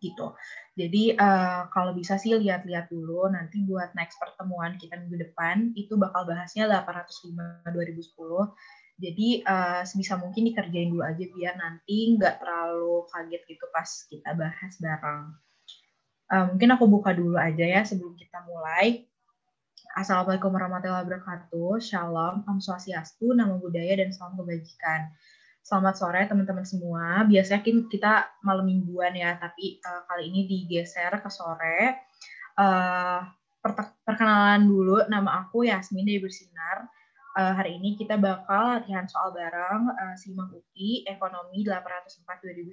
gitu. Jadi uh, kalau bisa sih lihat-lihat dulu nanti buat next pertemuan kita minggu depan itu bakal bahasnya 805 2010. Jadi uh, sebisa mungkin dikerjain dulu aja biar nanti nggak terlalu kaget gitu pas kita bahas bareng. Uh, mungkin aku buka dulu aja ya sebelum kita mulai. Assalamualaikum warahmatullahi wabarakatuh. Shalom, Om Swastiastu, Namo Buddhaya, dan Salam Kebajikan. Selamat sore teman-teman semua. Biasanya kita malam mingguan ya, tapi uh, kali ini digeser ke sore. Uh, perkenalan dulu, nama aku Yasmin dari Bersinar. Uh, hari ini kita bakal latihan soal bareng uh, Simak UPI Ekonomi 804 2010.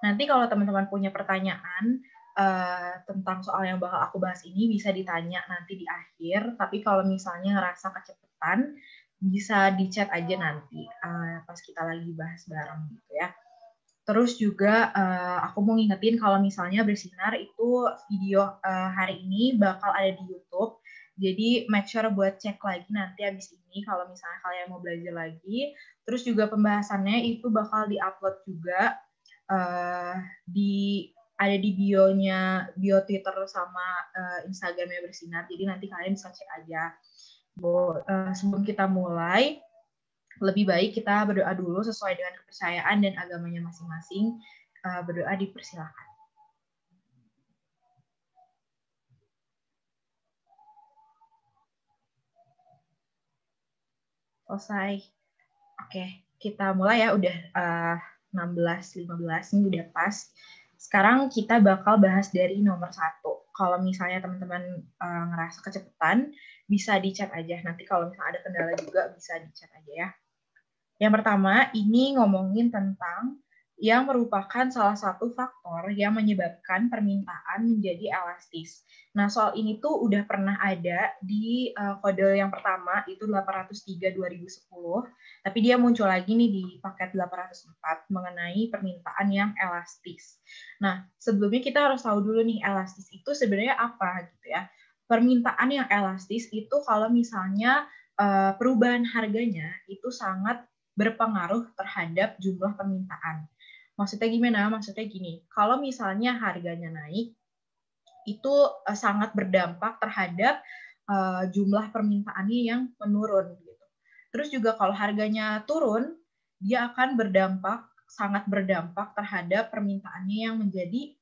Nanti kalau teman-teman punya pertanyaan uh, tentang soal yang bakal aku bahas ini bisa ditanya nanti di akhir. Tapi kalau misalnya ngerasa kecepatan, bisa dicat aja nanti uh, pas kita lagi bahas bareng gitu ya. Terus juga uh, aku mau ngingetin kalau misalnya bersinar itu video uh, hari ini bakal ada di YouTube. Jadi make sure buat cek lagi nanti habis ini kalau misalnya kalian mau belajar lagi. Terus juga pembahasannya itu bakal diupload juga uh, di ada di bio-nya bio Twitter sama uh, Instagramnya bersinar. Jadi nanti kalian bisa cek aja. Eh, sebelum kita mulai, lebih baik kita berdoa dulu sesuai dengan kepercayaan dan agamanya masing-masing. Eh, berdoa dipersilakan. Selesai. Oke, kita mulai ya. Udah uh, 16, 15, ini udah pas. Sekarang kita bakal bahas dari nomor satu. Kalau misalnya teman-teman uh, ngerasa kecepatan, bisa dicat aja. Nanti kalau misalnya ada kendala juga bisa dicat aja ya. Yang pertama, ini ngomongin tentang yang merupakan salah satu faktor yang menyebabkan permintaan menjadi elastis. Nah, soal ini tuh udah pernah ada di uh, kode yang pertama itu 803 2010, tapi dia muncul lagi nih di paket 804 mengenai permintaan yang elastis. Nah, sebelumnya kita harus tahu dulu nih elastis itu sebenarnya apa gitu ya permintaan yang elastis itu kalau misalnya eh, perubahan harganya itu sangat berpengaruh terhadap jumlah permintaan. Maksudnya gimana? Maksudnya gini, kalau misalnya harganya naik, itu eh, sangat berdampak terhadap eh, jumlah permintaannya yang menurun. Gitu. Terus juga kalau harganya turun, dia akan berdampak, sangat berdampak terhadap permintaannya yang menjadi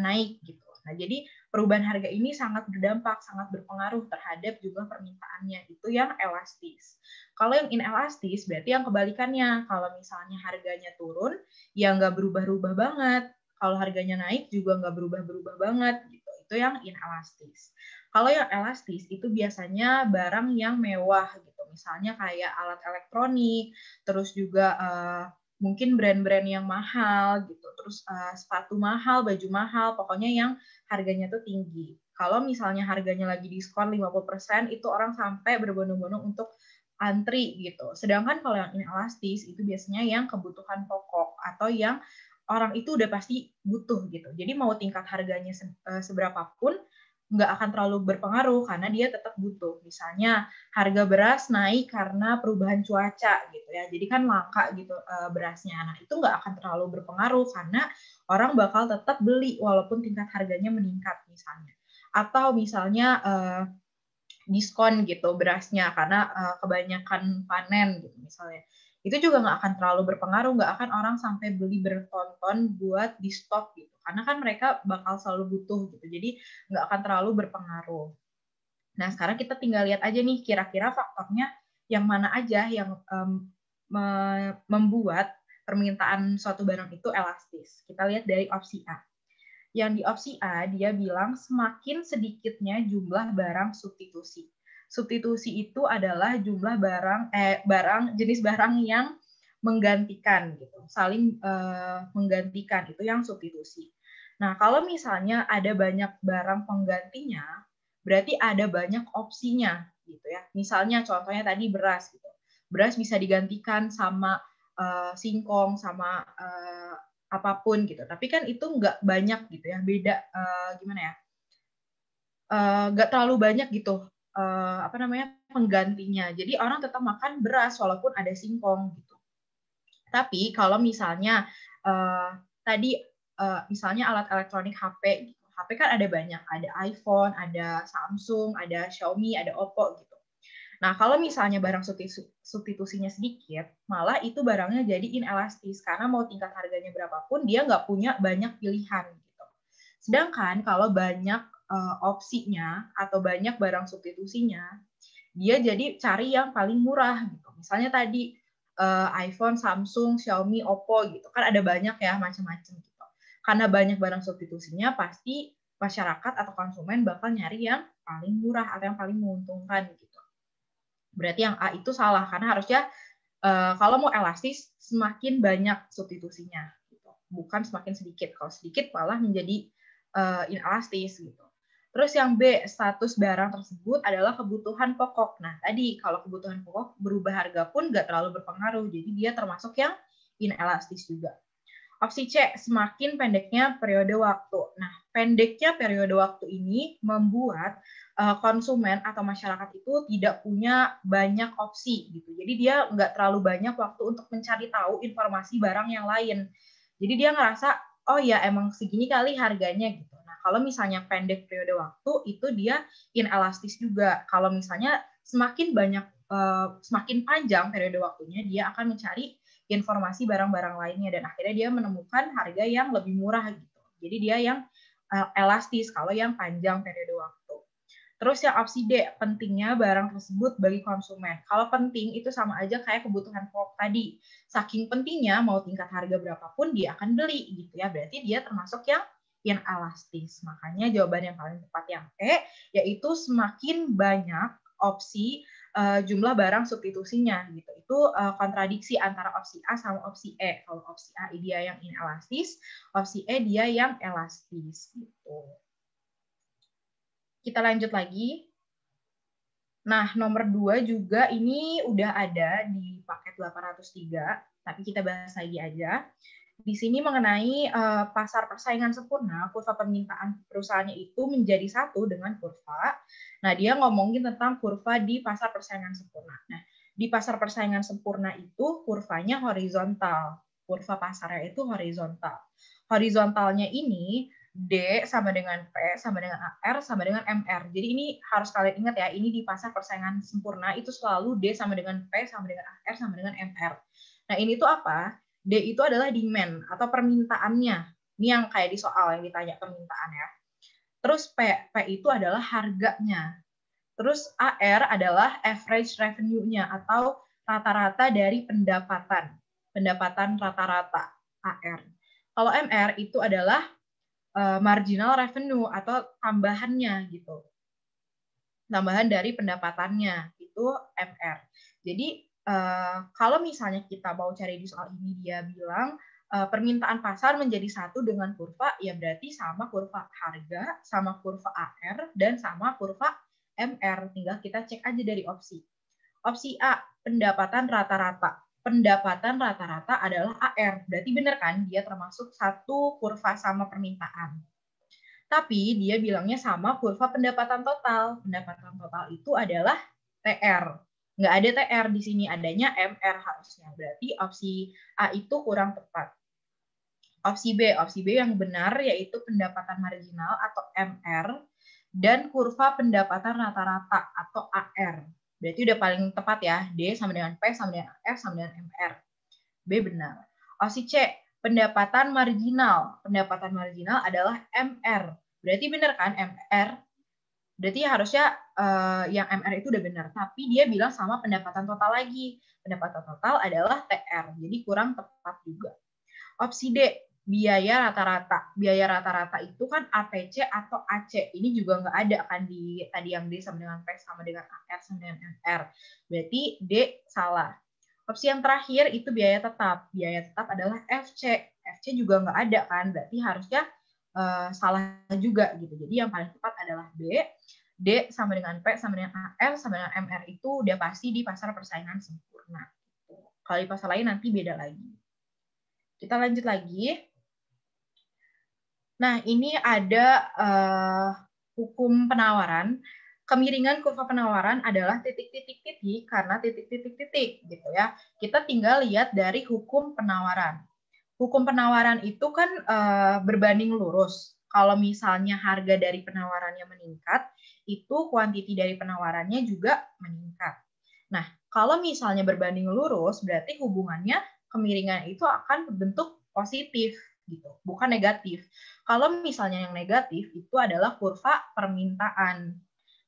naik gitu. Nah, jadi perubahan harga ini sangat berdampak, sangat berpengaruh terhadap juga permintaannya itu yang elastis. Kalau yang inelastis berarti yang kebalikannya. Kalau misalnya harganya turun, ya nggak berubah-ubah banget. Kalau harganya naik juga nggak berubah-berubah banget gitu. Itu yang inelastis. Kalau yang elastis itu biasanya barang yang mewah gitu. Misalnya kayak alat elektronik, terus juga uh, mungkin brand-brand yang mahal gitu terus uh, sepatu mahal baju mahal pokoknya yang harganya tuh tinggi kalau misalnya harganya lagi diskon 50% itu orang sampai berbondong-bondong untuk antri gitu sedangkan kalau yang inelastis itu biasanya yang kebutuhan pokok atau yang orang itu udah pasti butuh gitu jadi mau tingkat harganya se uh, seberapapun nggak akan terlalu berpengaruh karena dia tetap butuh. Misalnya harga beras naik karena perubahan cuaca gitu ya, jadi kan langka gitu eh, berasnya. Nah itu nggak akan terlalu berpengaruh karena orang bakal tetap beli walaupun tingkat harganya meningkat misalnya. Atau misalnya eh, diskon gitu berasnya karena eh, kebanyakan panen gitu misalnya itu juga nggak akan terlalu berpengaruh nggak akan orang sampai beli bertonton buat di stok gitu karena kan mereka bakal selalu butuh gitu jadi nggak akan terlalu berpengaruh nah sekarang kita tinggal lihat aja nih kira-kira faktornya yang mana aja yang um, membuat permintaan suatu barang itu elastis kita lihat dari opsi A yang di opsi A dia bilang semakin sedikitnya jumlah barang substitusi substitusi itu adalah jumlah barang eh barang jenis barang yang menggantikan gitu, saling eh, menggantikan itu yang substitusi. Nah, kalau misalnya ada banyak barang penggantinya, berarti ada banyak opsinya gitu ya. Misalnya contohnya tadi beras gitu. Beras bisa digantikan sama eh, singkong sama eh, apapun gitu. Tapi kan itu nggak banyak gitu ya, beda uh, gimana ya? Eh, nggak uh, terlalu banyak gitu uh, apa namanya penggantinya. Jadi orang tetap makan beras walaupun ada singkong gitu. Tapi kalau misalnya uh, tadi uh, misalnya alat elektronik HP gitu. HP kan ada banyak, ada iPhone, ada Samsung, ada Xiaomi, ada Oppo gitu. Nah, kalau misalnya barang substitusinya sedikit, malah itu barangnya jadi inelastis karena mau tingkat harganya berapapun dia nggak punya banyak pilihan gitu. Sedangkan kalau banyak uh, opsinya atau banyak barang substitusinya, dia jadi cari yang paling murah gitu. Misalnya tadi uh, iPhone, Samsung, Xiaomi, Oppo gitu kan ada banyak ya macam-macam gitu. Karena banyak barang substitusinya pasti masyarakat atau konsumen bakal nyari yang paling murah atau yang paling menguntungkan gitu. Berarti yang A itu salah karena harusnya uh, kalau mau elastis semakin banyak substitusinya gitu. Bukan semakin sedikit. Kalau sedikit malah menjadi uh, inelastis gitu. Terus yang B, status barang tersebut adalah kebutuhan pokok. Nah, tadi kalau kebutuhan pokok berubah harga pun nggak terlalu berpengaruh. Jadi dia termasuk yang inelastis juga. Opsi C, semakin pendeknya periode waktu. Nah, pendeknya periode waktu ini membuat eh, konsumen atau masyarakat itu tidak punya banyak opsi gitu. Jadi dia nggak terlalu banyak waktu untuk mencari tahu informasi barang yang lain. Jadi dia ngerasa, oh ya emang segini kali harganya gitu kalau misalnya pendek periode waktu itu dia inelastis juga. Kalau misalnya semakin banyak eh, semakin panjang periode waktunya dia akan mencari informasi barang-barang lainnya dan akhirnya dia menemukan harga yang lebih murah gitu. Jadi dia yang eh, elastis kalau yang panjang periode waktu. Terus yang opsi D, pentingnya barang tersebut bagi konsumen. Kalau penting itu sama aja kayak kebutuhan pokok tadi. Saking pentingnya mau tingkat harga berapapun dia akan beli gitu ya. Berarti dia termasuk yang elastis, Makanya jawaban yang paling tepat yang E yaitu semakin banyak opsi uh, jumlah barang substitusinya gitu. Itu uh, kontradiksi antara opsi A sama opsi E. Kalau opsi A dia yang inelastis, opsi E dia yang elastis gitu. Kita lanjut lagi. Nah, nomor dua juga ini udah ada di paket 803, tapi kita bahas lagi aja di sini mengenai uh, pasar persaingan sempurna, kurva permintaan perusahaannya itu menjadi satu dengan kurva. Nah, dia ngomongin tentang kurva di pasar persaingan sempurna. Nah, di pasar persaingan sempurna itu kurvanya horizontal. Kurva pasarnya itu horizontal. Horizontalnya ini D sama dengan P sama dengan AR sama dengan MR. Jadi ini harus kalian ingat ya, ini di pasar persaingan sempurna itu selalu D sama dengan P sama dengan AR sama dengan MR. Nah, ini tuh apa? D itu adalah demand atau permintaannya. Ini yang kayak di soal yang ditanya permintaan ya. Terus P, P itu adalah harganya. Terus AR adalah average revenue-nya atau rata-rata dari pendapatan. Pendapatan rata-rata AR. Kalau MR itu adalah eh, marginal revenue atau tambahannya gitu. Tambahan dari pendapatannya itu MR. Jadi Eh, kalau misalnya kita mau cari di soal ini dia bilang uh, permintaan pasar menjadi satu dengan kurva ya berarti sama kurva harga, sama kurva AR dan sama kurva MR. Tinggal kita cek aja dari opsi. Opsi A, pendapatan rata-rata. Pendapatan rata-rata adalah AR. Berarti benar kan dia termasuk satu kurva sama permintaan tapi dia bilangnya sama kurva pendapatan total. Pendapatan total itu adalah TR. Nggak ada TR di sini, adanya MR harusnya. Berarti opsi A itu kurang tepat. Opsi B, opsi B yang benar yaitu pendapatan marginal atau MR dan kurva pendapatan rata-rata atau AR. Berarti udah paling tepat ya, D sama dengan P sama dengan F sama dengan MR. B benar. Opsi C, pendapatan marginal. Pendapatan marginal adalah MR. Berarti benar kan MR Berarti harusnya uh, yang MR itu udah benar, tapi dia bilang sama pendapatan total lagi. Pendapatan total adalah TR, jadi kurang tepat juga. Opsi D, biaya rata-rata. Biaya rata-rata itu kan APC atau AC. Ini juga nggak ada kan di tadi yang D sama dengan P sama dengan AR sama dengan MR. Berarti D salah. Opsi yang terakhir itu biaya tetap. Biaya tetap adalah FC. FC juga nggak ada kan, berarti harusnya uh, salah juga gitu. Jadi yang paling tepat adalah B. D sama dengan P sama dengan AR sama dengan MR itu udah pasti di pasar persaingan sempurna. Gitu. Kalau di pasar lain nanti beda lagi. Kita lanjut lagi. Nah, ini ada uh, hukum penawaran. Kemiringan kurva penawaran adalah titik-titik titik karena titik-titik titik gitu ya. Kita tinggal lihat dari hukum penawaran hukum penawaran itu kan uh, berbanding lurus. Kalau misalnya harga dari penawarannya meningkat, itu kuantiti dari penawarannya juga meningkat. Nah, kalau misalnya berbanding lurus, berarti hubungannya kemiringan itu akan berbentuk positif gitu, bukan negatif. Kalau misalnya yang negatif itu adalah kurva permintaan.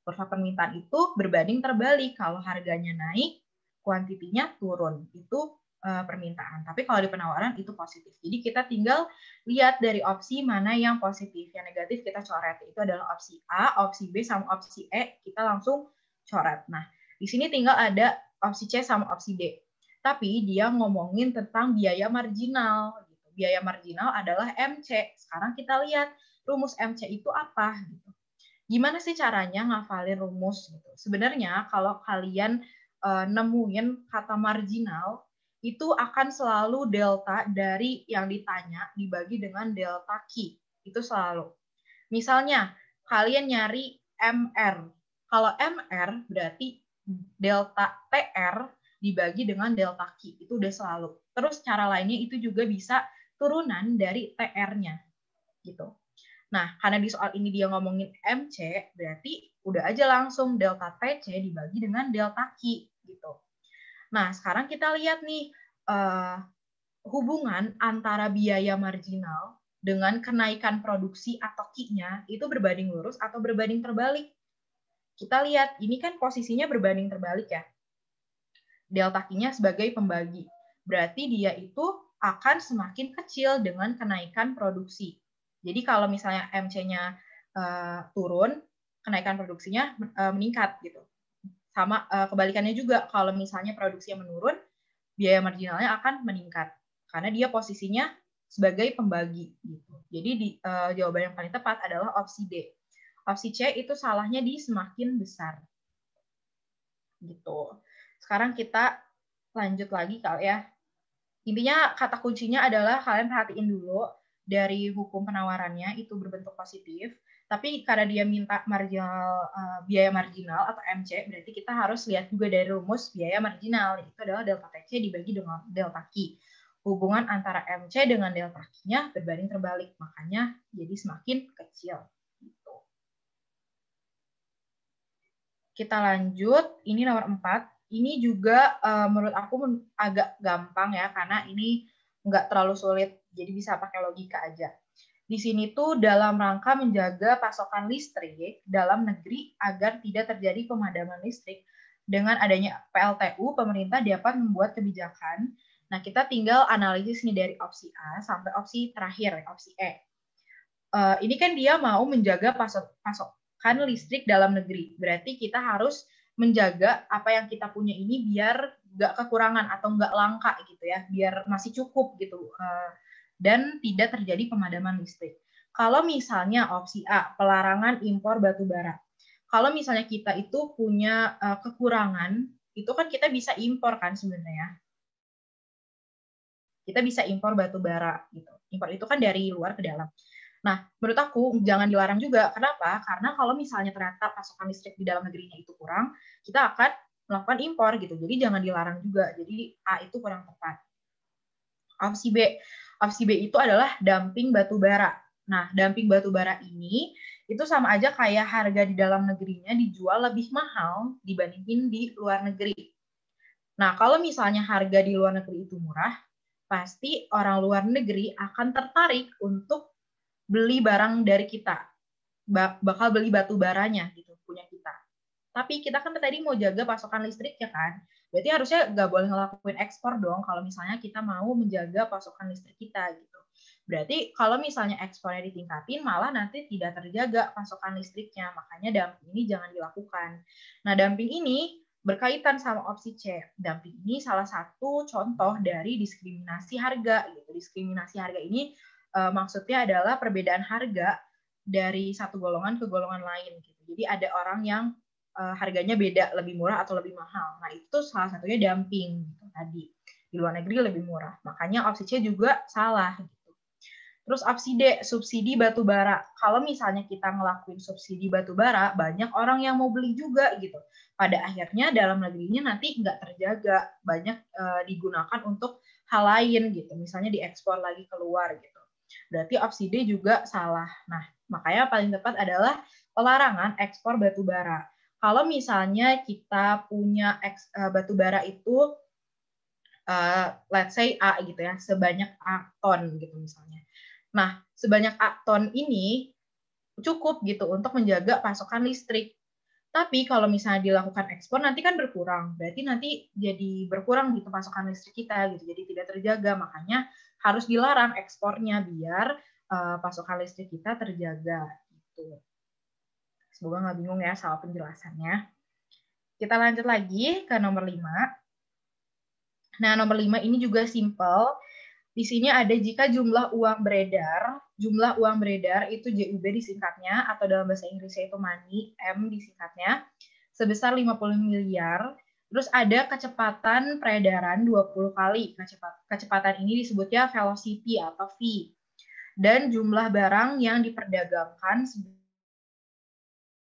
Kurva permintaan itu berbanding terbalik kalau harganya naik, kuantitinya turun. Itu Eh, permintaan. Tapi kalau di penawaran itu positif. Jadi kita tinggal lihat dari opsi mana yang positif, yang negatif kita coret. Itu adalah opsi A, opsi B sama opsi E kita langsung coret. Nah, di sini tinggal ada opsi C sama opsi D. Tapi dia ngomongin tentang biaya marginal gitu. Biaya marginal adalah MC. Sekarang kita lihat rumus MC itu apa gitu. Gimana sih caranya ngafalin rumus gitu. Sebenarnya kalau kalian eh, nemuin kata marginal itu akan selalu delta dari yang ditanya dibagi dengan delta Q. Itu selalu. Misalnya, kalian nyari MR. Kalau MR berarti delta TR dibagi dengan delta Q. Itu udah selalu. Terus cara lainnya itu juga bisa turunan dari TR-nya. Gitu. Nah, karena di soal ini dia ngomongin MC, berarti udah aja langsung delta TC dibagi dengan delta Q. Gitu. Nah, sekarang kita lihat nih uh, hubungan antara biaya marginal dengan kenaikan produksi atau kinya itu berbanding lurus atau berbanding terbalik. Kita lihat, ini kan posisinya berbanding terbalik ya. Delta kinya sebagai pembagi. Berarti dia itu akan semakin kecil dengan kenaikan produksi. Jadi kalau misalnya MC-nya uh, eh, turun, kenaikan produksinya uh, meningkat gitu. Sama uh, kebalikannya juga kalau misalnya produksi yang menurun, biaya marginalnya akan meningkat karena dia posisinya sebagai pembagi gitu. Jadi di uh, jawaban yang paling tepat adalah opsi D. Opsi C itu salahnya di semakin besar. Gitu. Sekarang kita lanjut lagi kalau ya. Intinya kata kuncinya adalah kalian perhatiin dulu dari hukum penawarannya itu berbentuk positif tapi karena dia minta marginal uh, eh, biaya marginal atau MC, berarti kita harus lihat juga dari rumus biaya marginal. Itu adalah delta TC dibagi dengan delta Q. Hubungan antara MC dengan delta Q-nya berbanding terbalik, makanya jadi semakin kecil. Gitu. Kita lanjut, ini nomor 4. Ini juga uh, menurut aku agak gampang ya, karena ini nggak terlalu sulit, jadi bisa pakai logika aja di sini tuh dalam rangka menjaga pasokan listrik dalam negeri agar tidak terjadi pemadaman listrik. Dengan adanya PLTU, pemerintah dapat membuat kebijakan. Nah, kita tinggal analisis nih dari opsi A sampai opsi terakhir, opsi E. Uh, ini kan dia mau menjaga pasok, pasokan listrik dalam negeri. Berarti kita harus menjaga apa yang kita punya ini biar nggak kekurangan atau nggak langka gitu ya, biar masih cukup gitu. Uh, dan tidak terjadi pemadaman listrik. Kalau misalnya opsi A, pelarangan impor batu bara. Kalau misalnya kita itu punya eh, kekurangan, itu kan kita bisa impor kan sebenarnya. Kita bisa impor batu bara gitu. Impor itu kan dari luar ke dalam. Nah, menurut aku jangan dilarang juga. Kenapa? Karena kalau misalnya ternyata pasokan listrik di dalam negerinya itu kurang, kita akan melakukan impor gitu. Jadi jangan dilarang juga. Jadi A itu kurang tepat. Opsi B, opsi B itu adalah dumping batu bara. Nah, dumping batu bara ini itu sama aja kayak harga di dalam negerinya dijual lebih mahal dibandingin di luar negeri. Nah, kalau misalnya harga di luar negeri itu murah, pasti orang luar negeri akan tertarik untuk beli barang dari kita. Bakal beli batu baranya. Tapi kita kan tadi mau jaga pasokan listrik ya kan. Berarti harusnya nggak boleh ngelakuin ekspor dong kalau misalnya kita mau menjaga pasokan listrik kita gitu. Berarti kalau misalnya ekspornya ditingkatin, malah nanti tidak terjaga pasokan listriknya. Makanya dumping ini jangan dilakukan. Nah, dumping ini berkaitan sama opsi C. Dumping ini salah satu contoh dari diskriminasi harga. Gitu. Diskriminasi harga ini e, maksudnya adalah perbedaan harga dari satu golongan ke golongan lain. Gitu. Jadi ada orang yang Eh, harganya beda lebih murah atau lebih mahal. Nah itu salah satunya dumping gitu, tadi di luar negeri lebih murah. Makanya opsi C juga salah. Gitu. Terus opsi D subsidi batu bara. Kalau misalnya kita ngelakuin subsidi batu bara, banyak orang yang mau beli juga gitu. Pada akhirnya dalam negerinya nanti nggak terjaga, banyak uh, digunakan untuk hal lain gitu. Misalnya diekspor lagi keluar gitu. Berarti opsi D juga salah. Nah, makanya paling tepat adalah pelarangan ekspor batu bara kalau misalnya kita punya eks, uh, batu bara itu uh, let's say A gitu ya, sebanyak A ton gitu misalnya. Nah, sebanyak A ton ini cukup gitu untuk menjaga pasokan listrik. Tapi kalau misalnya dilakukan ekspor nanti kan berkurang. Berarti nanti jadi berkurang gitu pasokan listrik kita gitu. Jadi tidak terjaga. Makanya harus dilarang ekspornya biar uh, pasokan listrik kita terjaga gitu. Semoga nggak bingung ya sama penjelasannya. Kita lanjut lagi ke nomor 5. Nah, nomor 5 ini juga simple. Di sini ada jika jumlah uang beredar, jumlah uang beredar itu JUB disingkatnya atau dalam bahasa Inggrisnya itu money, M disingkatnya, sebesar 50 miliar. Terus ada kecepatan peredaran 20 kali. Kecepatan ini disebutnya velocity atau V. Dan jumlah barang yang diperdagangkan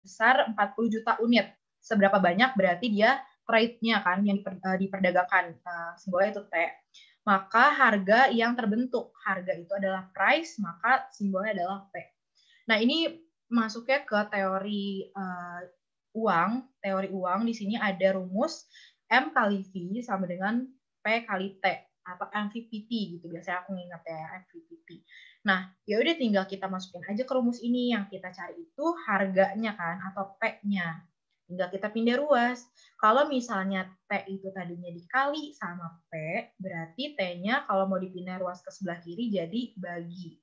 sebesar 40 juta unit. Seberapa banyak berarti dia trade-nya kan yang eh, diperdagangkan. Uh, simbolnya itu T. Maka harga yang terbentuk, harga itu adalah price, maka simbolnya adalah P. Nah, ini masuknya ke teori uh, uang. Teori uang di sini ada rumus M kali V sama dengan P kali T atau MVPT gitu biasanya aku ingat ya MVPT. Nah, ya udah tinggal kita masukin aja ke rumus ini yang kita cari itu harganya kan atau P-nya. Tinggal kita pindah ruas. Kalau misalnya T itu tadinya dikali sama P, berarti T-nya kalau mau dipindah ruas ke sebelah kiri jadi bagi.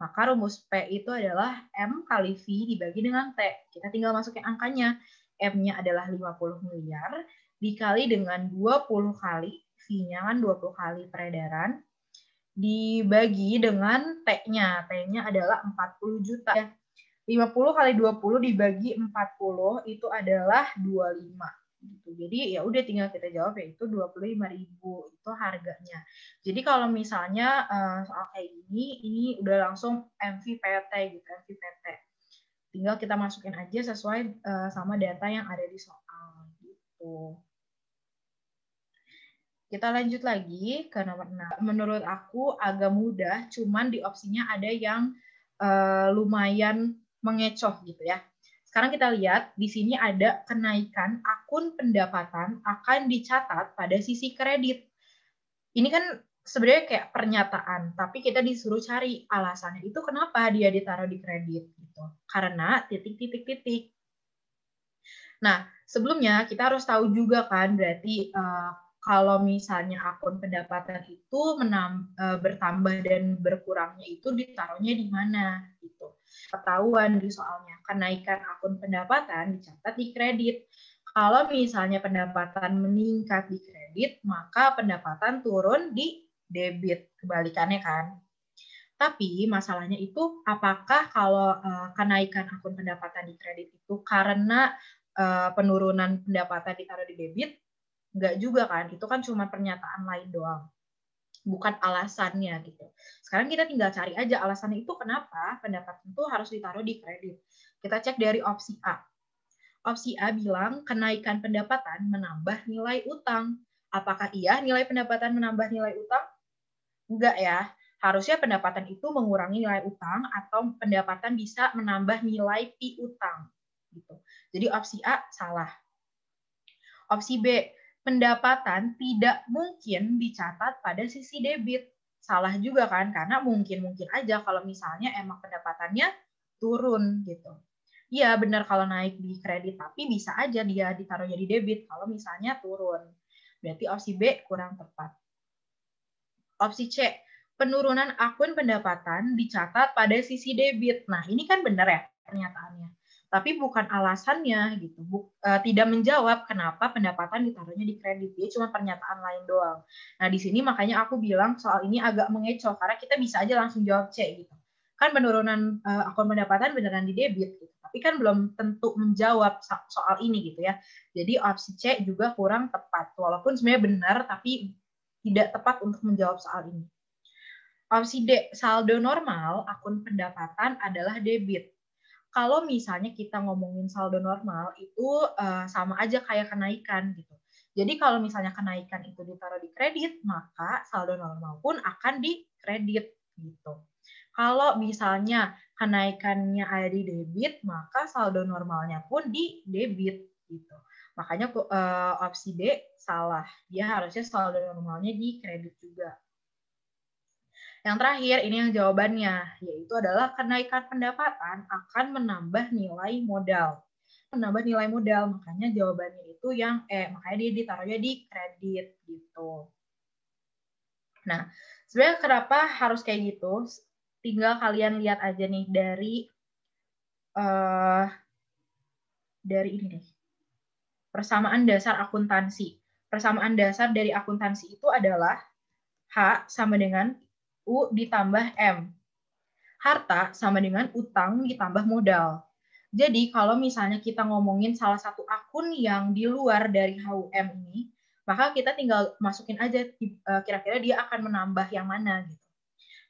Maka rumus P itu adalah M kali V dibagi dengan T. Kita tinggal masukin angkanya. M-nya adalah 50 miliar, dikali dengan 20 kali V-nya kan 20 kali peredaran dibagi dengan T-nya. E T-nya e adalah 40 juta. 50 ya, kali 20 dibagi 40 itu adalah 25. Gitu. Jadi ya udah tinggal kita jawab yaitu 25.000 itu harganya. Jadi kalau misalnya eh, soal kayak gini ini udah langsung MVPT gitu, MVPT. Tinggal kita masukin aja sesuai eh, sama data yang ada di soal gitu. Kita lanjut lagi ke nomor 6. Menurut aku agak mudah, cuman di opsinya ada yang uh, lumayan mengecoh gitu ya. Sekarang kita lihat di sini ada kenaikan akun pendapatan akan dicatat pada sisi kredit. Ini kan sebenarnya kayak pernyataan, tapi kita disuruh cari alasannya itu kenapa dia ditaruh di kredit gitu. Karena titik-titik-titik. Nah, sebelumnya kita harus tahu juga kan berarti uh, kalau misalnya akun pendapatan itu menam, e, bertambah dan berkurangnya itu ditaruhnya di mana gitu. Ketahuan di soalnya kenaikan akun pendapatan dicatat di kredit. Kalau misalnya pendapatan meningkat di kredit, maka pendapatan turun di debit. Kebalikannya kan. Tapi masalahnya itu apakah kalau e, kenaikan akun pendapatan di kredit itu karena e, penurunan pendapatan ditaruh di debit Enggak juga kan, itu kan cuma pernyataan lain doang. Bukan alasannya gitu. Sekarang kita tinggal cari aja alasannya itu kenapa pendapat itu harus ditaruh di kredit. Kita cek dari opsi A. Opsi A bilang kenaikan pendapatan menambah nilai utang. Apakah iya nilai pendapatan menambah nilai utang? Enggak ya. Harusnya pendapatan itu mengurangi nilai utang atau pendapatan bisa menambah nilai pi utang gitu. Jadi opsi A salah. Opsi B, pendapatan tidak mungkin dicatat pada sisi debit. Salah juga kan, karena mungkin-mungkin aja kalau misalnya emang pendapatannya turun gitu. Iya benar kalau naik di kredit, tapi bisa aja dia ditaruh jadi debit kalau misalnya turun. Berarti opsi B kurang tepat. Opsi C, penurunan akun pendapatan dicatat pada sisi debit. Nah ini kan benar ya pernyataannya tapi bukan alasannya gitu Buk, e, tidak menjawab kenapa pendapatan ditaruhnya di kredit dia cuma pernyataan lain doang nah di sini makanya aku bilang soal ini agak mengecoh karena kita bisa aja langsung jawab c gitu kan penurunan e, akun pendapatan beneran di debit gitu. tapi kan belum tentu menjawab so soal ini gitu ya jadi opsi c juga kurang tepat walaupun sebenarnya benar tapi tidak tepat untuk menjawab soal ini Opsi D, saldo normal akun pendapatan adalah debit kalau misalnya kita ngomongin saldo normal itu uh, sama aja kayak kenaikan gitu. Jadi kalau misalnya kenaikan itu ditaruh di kredit, maka saldo normal pun akan di kredit gitu. Kalau misalnya kenaikannya ada di debit, maka saldo normalnya pun di debit gitu. Makanya uh, opsi B salah. Dia harusnya saldo normalnya di kredit juga yang terakhir, ini yang jawabannya, yaitu adalah kenaikan pendapatan akan menambah nilai modal. Menambah nilai modal, makanya jawabannya itu yang E, eh, makanya dia ditaruhnya di kredit gitu. Nah, sebenarnya kenapa harus kayak gitu? Tinggal kalian lihat aja nih dari uh, dari ini nih. Persamaan dasar akuntansi. Persamaan dasar dari akuntansi itu adalah H sama dengan U ditambah M. Harta sama dengan utang ditambah modal. Jadi kalau misalnya kita ngomongin salah satu akun yang di luar dari HUM ini, maka kita tinggal masukin aja eh, kira-kira dia akan menambah yang mana gitu.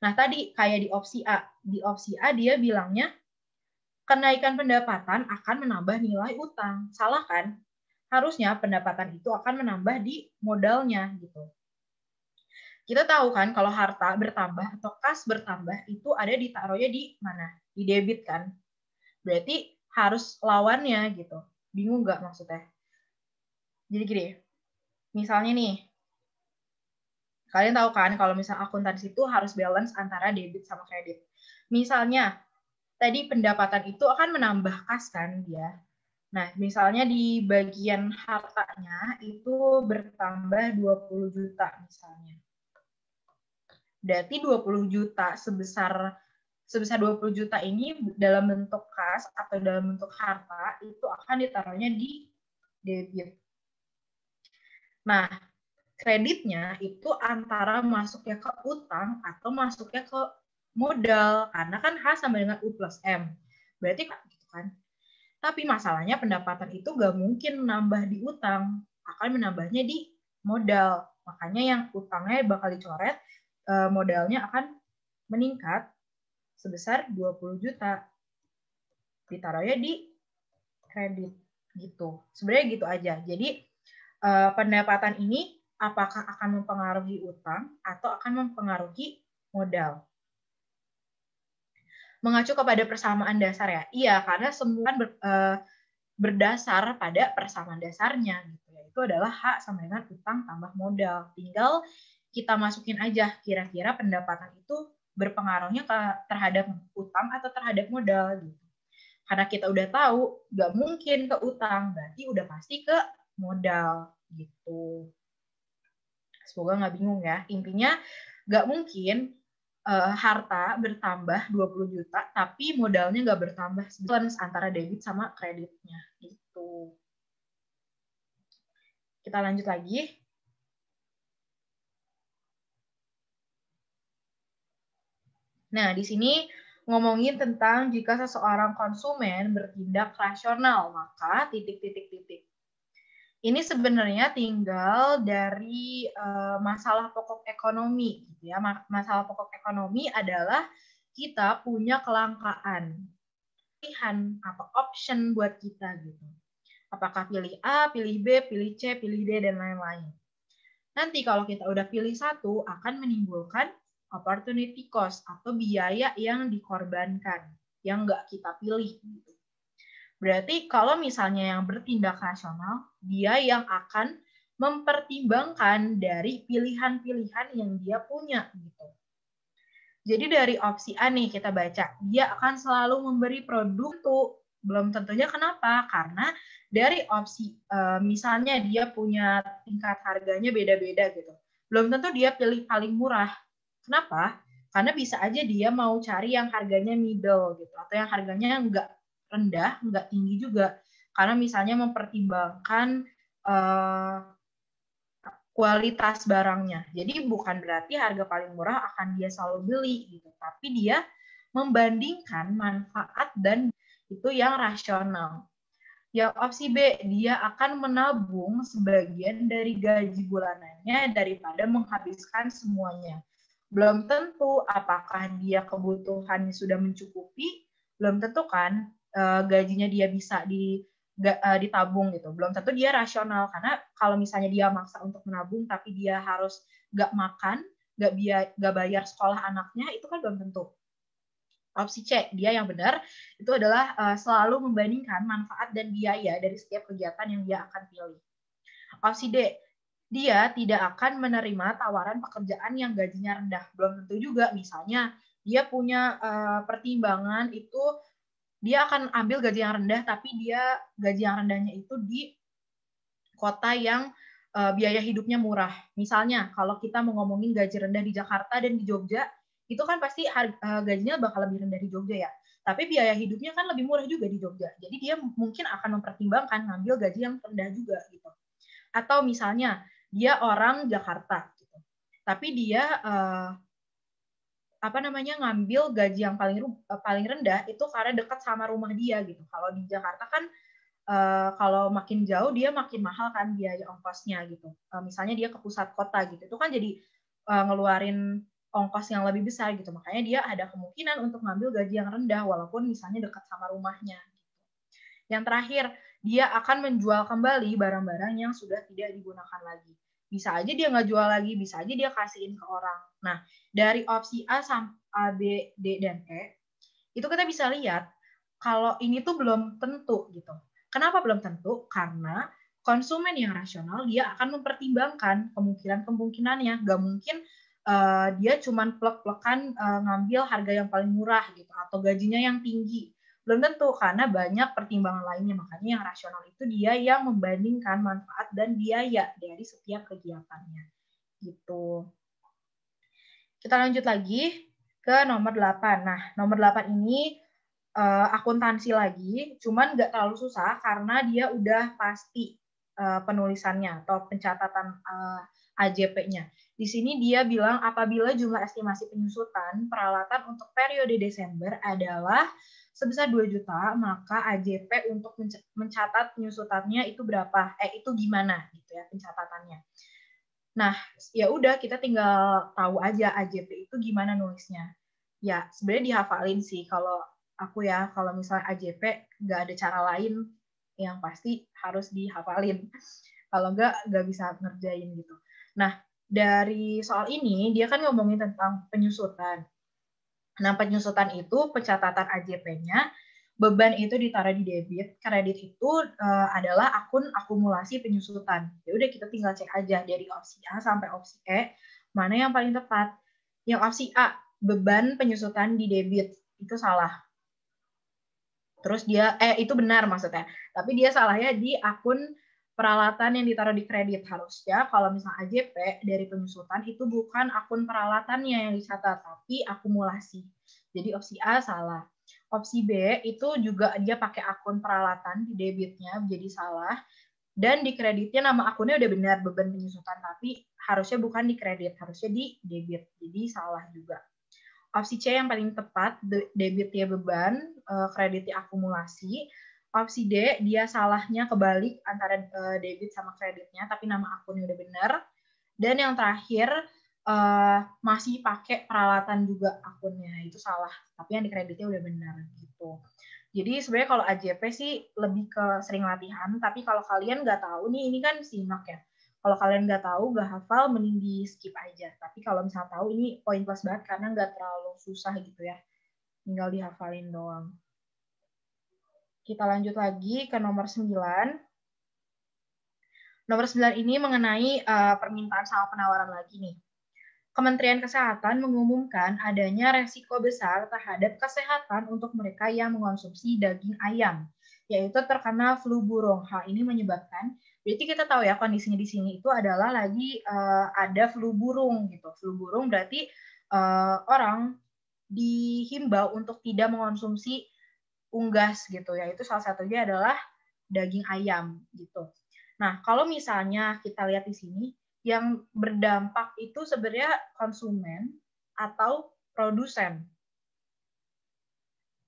Nah, tadi kayak di opsi A, di opsi A dia bilangnya kenaikan pendapatan akan menambah nilai utang. Salah kan? Harusnya pendapatan itu akan menambah di modalnya gitu. Kita tahu kan kalau harta bertambah atau kas bertambah itu ada ditaruhnya di mana? Di debit kan. Berarti harus lawannya gitu. Bingung nggak maksudnya? Jadi gini, misalnya nih, kalian tahu kan kalau misal akuntansi itu harus balance antara debit sama kredit. Misalnya tadi pendapatan itu akan menambah kas kan dia. Nah, misalnya di bagian hartanya itu bertambah 20 juta misalnya. Berarti 20 juta sebesar sebesar 20 juta ini dalam bentuk kas atau dalam bentuk harta itu akan ditaruhnya di debit. Nah, kreditnya itu antara masuknya ke utang atau masuknya ke modal karena kan H sama dengan U plus M. Berarti kan gitu kan. Tapi masalahnya pendapatan itu gak mungkin menambah di utang, akan menambahnya di modal. Makanya yang utangnya bakal dicoret, Eh, modalnya akan meningkat sebesar 20 juta. Ditaruhnya di kredit gitu. Sebenarnya gitu aja. Jadi eh, pendapatan ini apakah akan mempengaruhi utang atau akan mempengaruhi modal? Mengacu kepada persamaan dasar ya. Iya, karena semua kan ber, eh, berdasar pada persamaan dasarnya gitu ya. Itu adalah hak sama dengan utang tambah modal. Tinggal kita masukin aja kira-kira pendapatan itu berpengaruhnya ke, terhadap utang atau terhadap modal gitu. Karena kita udah tahu nggak mungkin ke utang, berarti udah pasti ke modal gitu. Semoga nggak bingung ya. Intinya nggak mungkin uh, harta bertambah 20 juta tapi modalnya nggak bertambah. Balance antara debit sama kreditnya gitu. Kita lanjut lagi. Nah, di sini ngomongin tentang jika seseorang konsumen bertindak rasional, maka titik-titik-titik. Ini sebenarnya tinggal dari uh, masalah pokok ekonomi, gitu ya. Masalah pokok ekonomi adalah kita punya kelangkaan, pilihan atau option buat kita gitu. Apakah pilih A, pilih B, pilih C, pilih D dan lain-lain. Nanti kalau kita udah pilih satu akan menimbulkan opportunity cost atau biaya yang dikorbankan yang nggak kita pilih. Gitu. Berarti kalau misalnya yang bertindak rasional, dia yang akan mempertimbangkan dari pilihan-pilihan yang dia punya gitu. Jadi dari opsi A nih kita baca, dia akan selalu memberi produk tuh belum tentunya kenapa karena dari opsi eh, misalnya dia punya tingkat harganya beda-beda gitu belum tentu dia pilih paling murah Kenapa? Karena bisa aja dia mau cari yang harganya middle gitu atau yang harganya enggak rendah, enggak tinggi juga. Karena misalnya mempertimbangkan uh, kualitas barangnya. Jadi bukan berarti harga paling murah akan dia selalu beli gitu, tapi dia membandingkan manfaat dan itu yang rasional. Ya opsi B, dia akan menabung sebagian dari gaji bulanannya daripada menghabiskan semuanya belum tentu apakah dia kebutuhannya sudah mencukupi, belum tentu kan eh, gajinya dia bisa di uh, ditabung gitu. Belum tentu dia rasional karena kalau misalnya dia maksa untuk menabung tapi dia harus gak makan, gak biaya, nggak bayar sekolah anaknya itu kan belum tentu. Opsi C dia yang benar itu adalah eh, selalu membandingkan manfaat dan biaya dari setiap kegiatan yang dia akan pilih. Opsi D dia tidak akan menerima tawaran pekerjaan yang gajinya rendah. Belum tentu juga, misalnya dia punya uh, pertimbangan itu dia akan ambil gaji yang rendah, tapi dia gaji yang rendahnya itu di kota yang uh, biaya hidupnya murah. Misalnya kalau kita mau ngomongin gaji rendah di Jakarta dan di Jogja, itu kan pasti harga, uh, eh, gajinya bakal lebih rendah di Jogja ya. Tapi biaya hidupnya kan lebih murah juga di Jogja. Jadi dia mungkin akan mempertimbangkan ngambil gaji yang rendah juga gitu. Atau misalnya dia orang Jakarta gitu. tapi dia uh, apa namanya ngambil gaji yang paling eh, paling rendah itu karena dekat sama rumah dia gitu kalau di Jakarta kan uh, kalau makin jauh dia makin mahal kan biaya ongkosnya gitu uh, misalnya dia ke pusat kota gitu itu kan jadi uh, ngeluarin ongkos yang lebih besar gitu makanya dia ada kemungkinan untuk ngambil gaji yang rendah walaupun misalnya dekat sama rumahnya gitu. yang terakhir, dia akan menjual kembali barang-barang yang sudah tidak digunakan lagi bisa aja dia nggak jual lagi, bisa aja dia kasihin ke orang. Nah, dari opsi A sampai A, B, D, dan E, itu kita bisa lihat kalau ini tuh belum tentu gitu. Kenapa belum tentu? Karena konsumen yang rasional dia akan mempertimbangkan kemungkinan-kemungkinannya. Gak mungkin uh, dia cuma plek-plekan uh, ngambil harga yang paling murah gitu atau gajinya yang tinggi. Belum tentu karena banyak pertimbangan lainnya. Makanya yang rasional itu dia yang membandingkan manfaat dan biaya dari setiap kegiatannya. Gitu. Kita lanjut lagi ke nomor 8. Nah, nomor 8 ini uh, akuntansi lagi, cuman nggak terlalu susah karena dia udah pasti uh, penulisannya atau pencatatan uh, eh, AJP-nya. Di sini dia bilang apabila jumlah estimasi penyusutan peralatan untuk periode Desember adalah sebesar 2 juta, maka AJP untuk mencatat penyusutannya itu berapa? Eh itu gimana gitu ya pencatatannya. Nah, ya udah kita tinggal tahu aja AJP itu gimana nulisnya. Ya, sebenarnya dihafalin sih kalau aku ya, kalau misalnya AJP nggak ada cara lain yang pasti harus dihafalin. Kalau nggak, nggak bisa ngerjain gitu. Nah, dari soal ini, dia kan ngomongin tentang penyusutan. Nah, penyusutan itu pencatatan AJP-nya beban itu ditaruh di debit, kredit itu uh, adalah akun akumulasi penyusutan. Ya udah kita tinggal cek aja dari opsi A sampai opsi E mana yang paling tepat. Yang opsi A beban penyusutan di debit itu salah. Terus dia eh itu benar maksudnya, tapi dia salahnya di akun peralatan yang ditaruh di kredit harusnya kalau misalnya AJP dari penyusutan itu bukan akun peralatannya yang dicatat tapi akumulasi. Jadi opsi A salah. Opsi B itu juga dia pakai akun peralatan di debitnya jadi salah dan di kreditnya nama akunnya udah benar beban penyusutan tapi harusnya bukan di kredit, harusnya di debit. Jadi salah juga. Opsi C yang paling tepat debitnya beban, eh, kreditnya akumulasi opsi D dia salahnya kebalik antara uh, debit sama kreditnya tapi nama akunnya udah bener dan yang terakhir uh, masih pakai peralatan juga akunnya itu salah tapi yang di kreditnya udah bener gitu jadi sebenarnya kalau AJP sih lebih ke sering latihan tapi kalau kalian nggak tahu nih ini kan simak ya kalau kalian nggak tahu nggak hafal mending di skip aja tapi kalau misalnya tahu ini poin plus banget karena nggak terlalu susah gitu ya tinggal dihafalin doang kita lanjut lagi ke nomor 9. Nomor 9 ini mengenai uh, permintaan sama penawaran lagi nih. Kementerian Kesehatan mengumumkan adanya resiko besar terhadap kesehatan untuk mereka yang mengonsumsi daging ayam, yaitu terkena flu burung. Hal ini menyebabkan, berarti kita tahu ya kondisinya di sini itu adalah lagi uh, ada flu burung gitu. Flu burung berarti uh, orang dihimbau untuk tidak mengonsumsi unggas gitu ya. Itu salah satunya adalah daging ayam gitu. Nah, kalau misalnya kita lihat di sini yang berdampak itu sebenarnya konsumen atau produsen.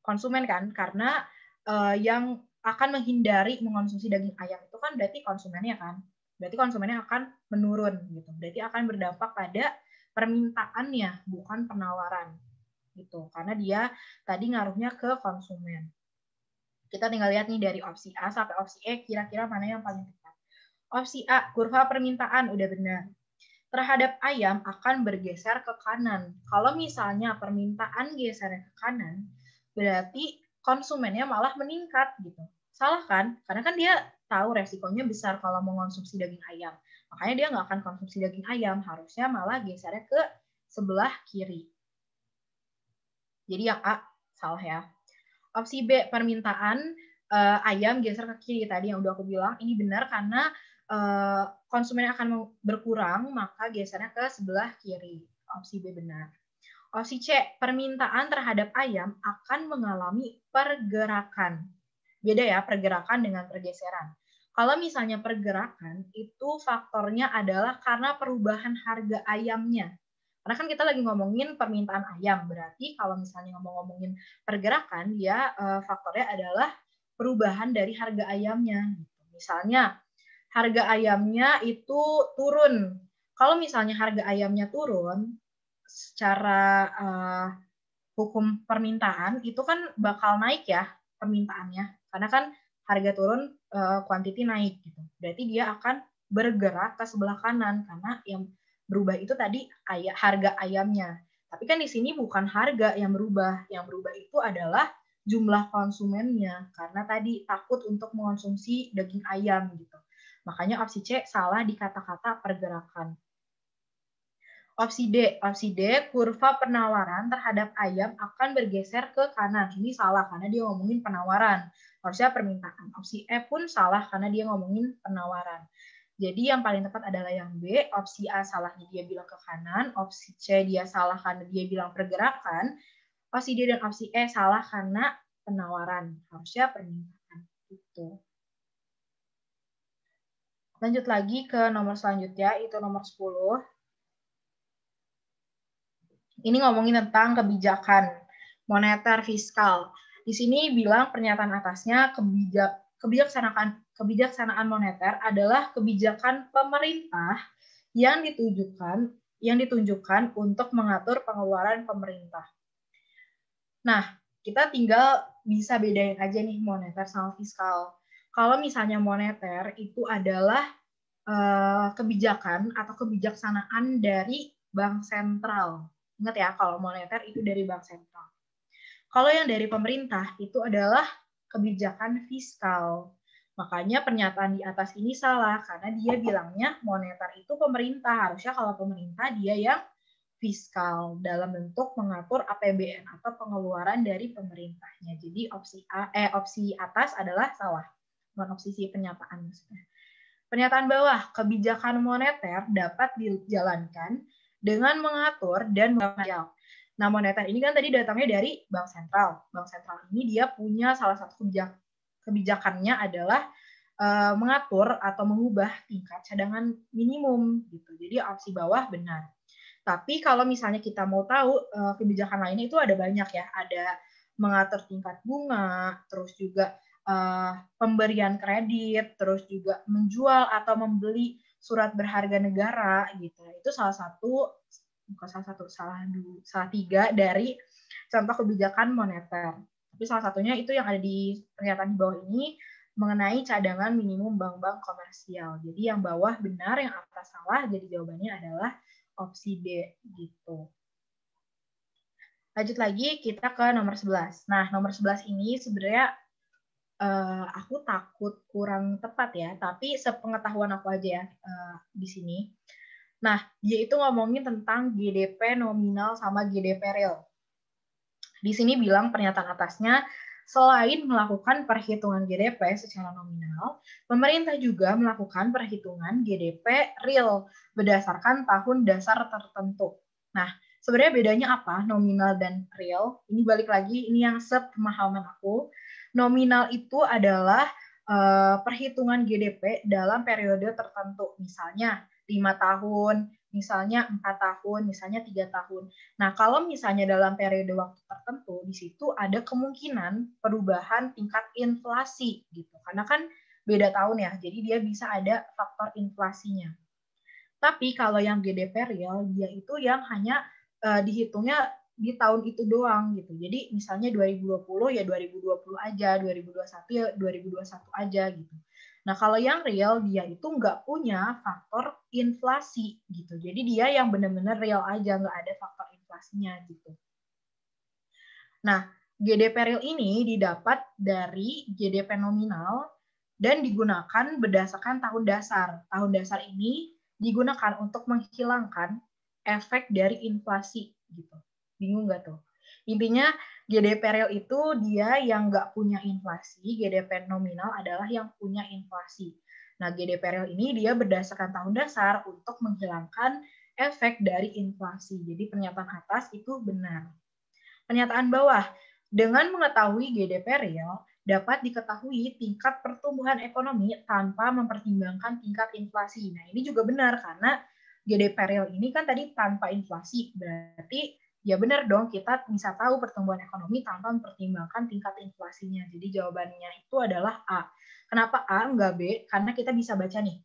Konsumen kan karena uh, yang akan menghindari mengonsumsi daging ayam itu kan berarti konsumennya kan. Berarti konsumennya akan menurun gitu. Berarti akan berdampak pada permintaannya bukan penawaran gitu karena dia tadi ngaruhnya ke konsumen kita tinggal lihat nih dari opsi A sampai opsi E kira-kira mana yang paling tepat opsi A kurva permintaan udah benar terhadap ayam akan bergeser ke kanan kalau misalnya permintaan geser ke kanan berarti konsumennya malah meningkat gitu salah kan karena kan dia tahu resikonya besar kalau mau konsumsi daging ayam makanya dia nggak akan konsumsi daging ayam harusnya malah gesernya ke sebelah kiri jadi yang A salah ya. Opsi B permintaan uh, ayam geser ke kiri tadi yang udah aku bilang ini benar karena uh, konsumen akan berkurang maka gesernya ke sebelah kiri. Opsi B benar. Opsi C permintaan terhadap ayam akan mengalami pergerakan. Beda ya pergerakan dengan pergeseran. Kalau misalnya pergerakan itu faktornya adalah karena perubahan harga ayamnya. Karena kan kita lagi ngomongin permintaan ayam, berarti kalau misalnya ngomong-ngomongin pergerakan, dia uh, faktornya adalah perubahan dari harga ayamnya. Misalnya harga ayamnya itu turun. Kalau misalnya harga ayamnya turun, secara uh, hukum permintaan itu kan bakal naik ya permintaannya. Karena kan harga turun, uh, naik gitu. Berarti dia akan bergerak ke sebelah kanan karena yang berubah itu tadi harga ayamnya. Tapi kan di sini bukan harga yang berubah, yang berubah itu adalah jumlah konsumennya karena tadi takut untuk mengonsumsi daging ayam gitu. Makanya opsi C salah di kata-kata pergerakan. Opsi D, opsi D kurva penawaran terhadap ayam akan bergeser ke kanan. Ini salah karena dia ngomongin penawaran. Harusnya permintaan. Opsi E pun salah karena dia ngomongin penawaran. Jadi yang paling tepat adalah yang B, opsi A salahnya dia bilang ke kanan, opsi C dia salah karena dia bilang pergerakan, opsi D dan opsi E salah karena penawaran, harusnya peningkatan. Itu. Lanjut lagi ke nomor selanjutnya, itu nomor 10. Ini ngomongin tentang kebijakan moneter fiskal. Di sini bilang pernyataan atasnya kebijakan kebijaksanaan kebijaksanaan moneter adalah kebijakan pemerintah yang ditujukan yang ditunjukkan untuk mengatur pengeluaran pemerintah. Nah, kita tinggal bisa bedain aja nih moneter sama fiskal. Kalau misalnya moneter itu adalah uh, kebijakan atau kebijaksanaan dari bank sentral. Ingat ya, kalau moneter itu dari bank sentral. Kalau yang dari pemerintah itu adalah kebijakan fiskal. Makanya pernyataan di atas ini salah karena dia bilangnya moneter itu pemerintah. Harusnya kalau pemerintah dia yang fiskal dalam bentuk mengatur APBN atau pengeluaran dari pemerintahnya. Jadi opsi A, eh opsi atas adalah salah. Bukan opsi si pernyataan maksudnya. Pernyataan bawah, kebijakan moneter dapat dijalankan dengan mengatur dan mengatur. Nah, moneter ini kan tadi datangnya dari Bank Sentral. Bank Sentral ini dia punya salah satu kebijak, kebijakannya adalah uh, mengatur atau mengubah tingkat cadangan minimum gitu. Jadi opsi bawah benar. Tapi kalau misalnya kita mau tahu uh, kebijakan lainnya itu ada banyak ya. Ada mengatur tingkat bunga, terus juga uh, pemberian kredit, terus juga menjual atau membeli surat berharga negara gitu. Itu salah satu bukan salah satu salah dua salah tiga dari contoh kebijakan moneter tapi salah satunya itu yang ada di pernyataan di bawah ini mengenai cadangan minimum bank-bank komersial jadi yang bawah benar yang atas salah jadi jawabannya adalah opsi B gitu lanjut lagi kita ke nomor 11 nah nomor 11 ini sebenarnya uh, aku takut kurang tepat ya, tapi sepengetahuan aku aja ya uh, di sini. Nah, dia itu ngomongin tentang GDP nominal sama GDP real. Di sini bilang pernyataan atasnya, selain melakukan perhitungan GDP secara nominal, pemerintah juga melakukan perhitungan GDP real berdasarkan tahun dasar tertentu. Nah, sebenarnya bedanya apa nominal dan real? Ini balik lagi, ini yang sepemahaman aku. Nominal itu adalah eh, perhitungan GDP dalam periode tertentu. Misalnya, lima tahun, misalnya empat tahun, misalnya tiga tahun. Nah, kalau misalnya dalam periode waktu tertentu, di situ ada kemungkinan perubahan tingkat inflasi gitu, karena kan beda tahun ya, jadi dia bisa ada faktor inflasinya. Tapi kalau yang GDP real, dia itu yang hanya uh, dihitungnya di tahun itu doang gitu. Jadi misalnya 2020 ya 2020 aja, 2021 ya 2021 aja gitu. Nah, kalau yang real dia itu nggak punya faktor inflasi gitu. Jadi dia yang benar-benar real aja nggak ada faktor inflasinya gitu. Nah, GDP real ini didapat dari GDP nominal dan digunakan berdasarkan tahun dasar. Tahun dasar ini digunakan untuk menghilangkan efek dari inflasi gitu. Bingung nggak tuh? Intinya GDP real itu dia yang nggak punya inflasi, GDP nominal adalah yang punya inflasi. Nah, GDP real ini dia berdasarkan tahun dasar untuk menghilangkan efek dari inflasi. Jadi pernyataan atas itu benar. Pernyataan bawah, dengan mengetahui GDP real, dapat diketahui tingkat pertumbuhan ekonomi tanpa mempertimbangkan tingkat inflasi. Nah, ini juga benar karena GDP real ini kan tadi tanpa inflasi, berarti ya benar dong kita bisa tahu pertumbuhan ekonomi tanpa mempertimbangkan tingkat inflasinya. Jadi jawabannya itu adalah A. Kenapa A enggak B? Karena kita bisa baca nih.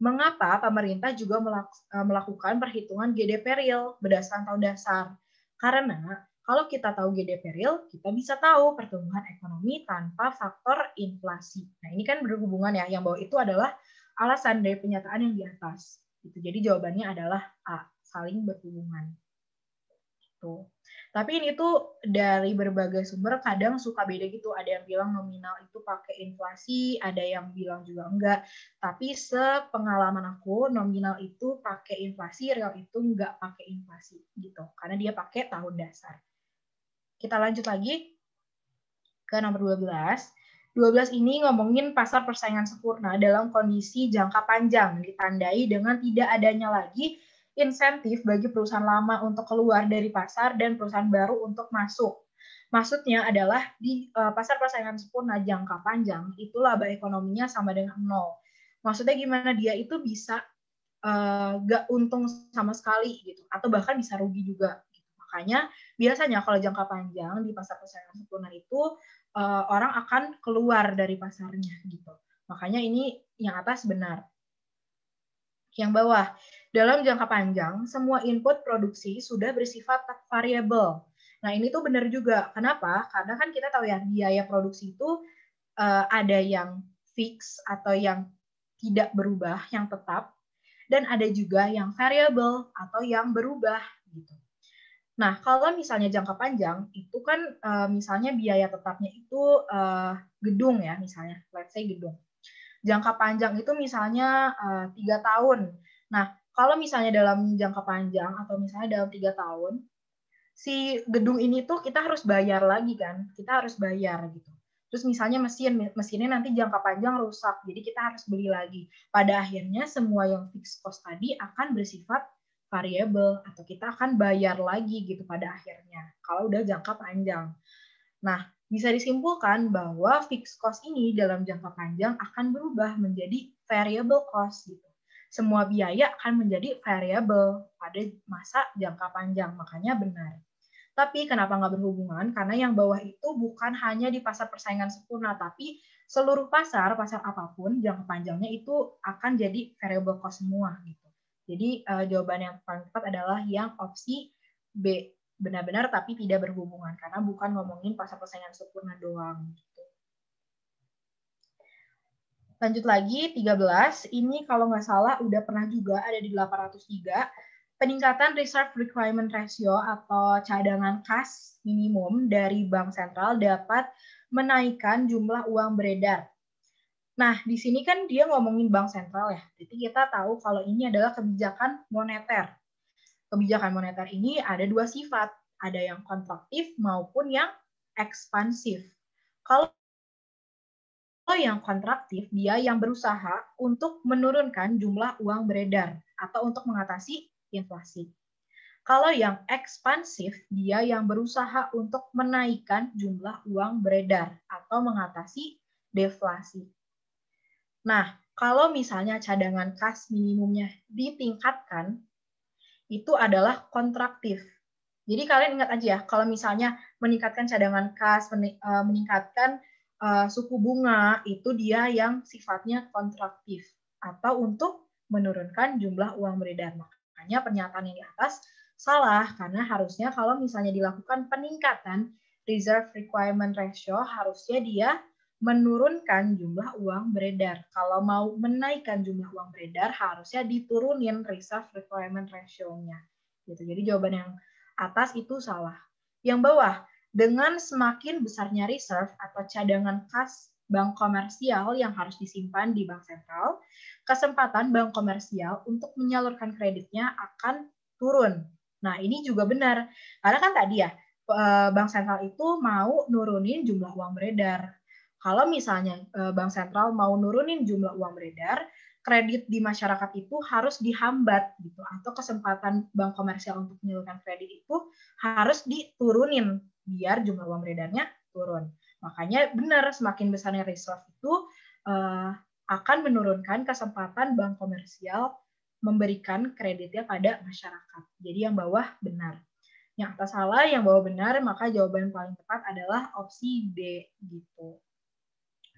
Mengapa pemerintah juga e, melakukan perhitungan GDP real berdasarkan tahun dasar? Karena kalau kita tahu GDP real, kita bisa tahu pertumbuhan ekonomi tanpa faktor inflasi. Nah, ini kan berhubungan ya. Yang bawah itu adalah alasan dari pernyataan yang di atas. Gitu. Jadi jawabannya adalah A, saling berhubungan gitu. Tapi ini tuh dari berbagai sumber kadang suka beda gitu. Ada yang bilang nominal itu pakai inflasi, ada yang bilang juga enggak. Tapi sepengalaman aku nominal itu pakai inflasi, real itu enggak pakai inflasi gitu. Karena dia pakai tahun dasar. Kita lanjut lagi ke nomor 12. 12 ini ngomongin pasar persaingan sempurna dalam kondisi jangka panjang ditandai dengan tidak adanya lagi insentif bagi perusahaan lama untuk keluar dari pasar dan perusahaan baru untuk masuk. Maksudnya adalah di eh, pasar persaingan sempurna jangka panjang itu laba ekonominya sama dengan nol. Maksudnya gimana dia itu bisa uh, eh, gak untung sama sekali gitu atau bahkan bisa rugi juga. Gitu. Makanya biasanya kalau jangka panjang di pasar persaingan sempurna itu uh, orang akan keluar dari pasarnya gitu. Makanya ini yang atas benar. Yang bawah, dalam jangka panjang, semua input produksi sudah bersifat variabel. Nah, ini tuh benar juga. Kenapa? Karena kan kita tahu ya, biaya produksi itu uh, ada yang fix atau yang tidak berubah, yang tetap, dan ada juga yang variabel atau yang berubah gitu. Nah, kalau misalnya jangka panjang, itu kan uh, misalnya biaya tetapnya itu uh, gedung ya, misalnya, let's say gedung. Jangka panjang itu misalnya tiga uh, tahun. Nah, kalau misalnya dalam jangka panjang atau misalnya dalam tiga tahun si gedung ini tuh kita harus bayar lagi kan kita harus bayar gitu terus misalnya mesin mesinnya nanti jangka panjang rusak jadi kita harus beli lagi pada akhirnya semua yang fixed cost tadi akan bersifat variable atau kita akan bayar lagi gitu pada akhirnya kalau udah jangka panjang nah bisa disimpulkan bahwa fixed cost ini dalam jangka panjang akan berubah menjadi variable cost gitu semua biaya akan menjadi variabel pada masa jangka panjang. Makanya benar. Tapi kenapa nggak berhubungan? Karena yang bawah itu bukan hanya di pasar persaingan sempurna, tapi seluruh pasar, pasar apapun, jangka panjangnya itu akan jadi variable cost semua. gitu. Jadi eh, jawaban yang paling tepat adalah yang opsi B, benar-benar tapi tidak berhubungan, karena bukan ngomongin pasar persaingan sempurna doang. Gitu. Lanjut lagi 13, ini kalau nggak salah udah pernah juga ada di 803, peningkatan reserve requirement ratio atau cadangan kas minimum dari bank sentral dapat menaikkan jumlah uang beredar. Nah, di sini kan dia ngomongin bank sentral ya. Jadi kita tahu kalau ini adalah kebijakan moneter. Kebijakan moneter ini ada dua sifat, ada yang kontraktif maupun yang ekspansif. Kalau yang kontraktif, dia yang berusaha untuk menurunkan jumlah uang beredar atau untuk mengatasi inflasi. Kalau yang ekspansif, dia yang berusaha untuk menaikkan jumlah uang beredar atau mengatasi deflasi. Nah, kalau misalnya cadangan kas minimumnya ditingkatkan, itu adalah kontraktif. Jadi kalian ingat aja ya, kalau misalnya meningkatkan cadangan kas, eh, meningkatkan uh, suku bunga itu dia yang sifatnya kontraktif atau untuk menurunkan jumlah uang beredar. Makanya pernyataan yang di atas salah karena harusnya kalau misalnya dilakukan peningkatan reserve requirement ratio harusnya dia menurunkan jumlah uang beredar. Kalau mau menaikkan jumlah uang beredar harusnya diturunin reserve requirement ratio-nya. Gitu. Jadi jawaban yang atas itu salah. Yang bawah, dengan semakin besarnya reserve atau cadangan kas bank komersial yang harus disimpan di bank sentral, kesempatan bank komersial untuk menyalurkan kreditnya akan turun. Nah, ini juga benar. Karena kan tadi ya, eh, bank sentral itu mau nurunin jumlah uang beredar. Kalau misalnya eh, bank sentral mau nurunin jumlah uang beredar, kredit di masyarakat itu harus dihambat gitu atau kesempatan bank komersial untuk menyalurkan kredit itu harus diturunin biar jumlah uang beredarnya turun. Makanya benar semakin besarnya reserve itu uh, akan menurunkan kesempatan bank komersial memberikan kreditnya pada masyarakat. Jadi yang bawah benar. Yang atas salah, yang bawah benar, maka jawaban paling tepat adalah opsi b gitu.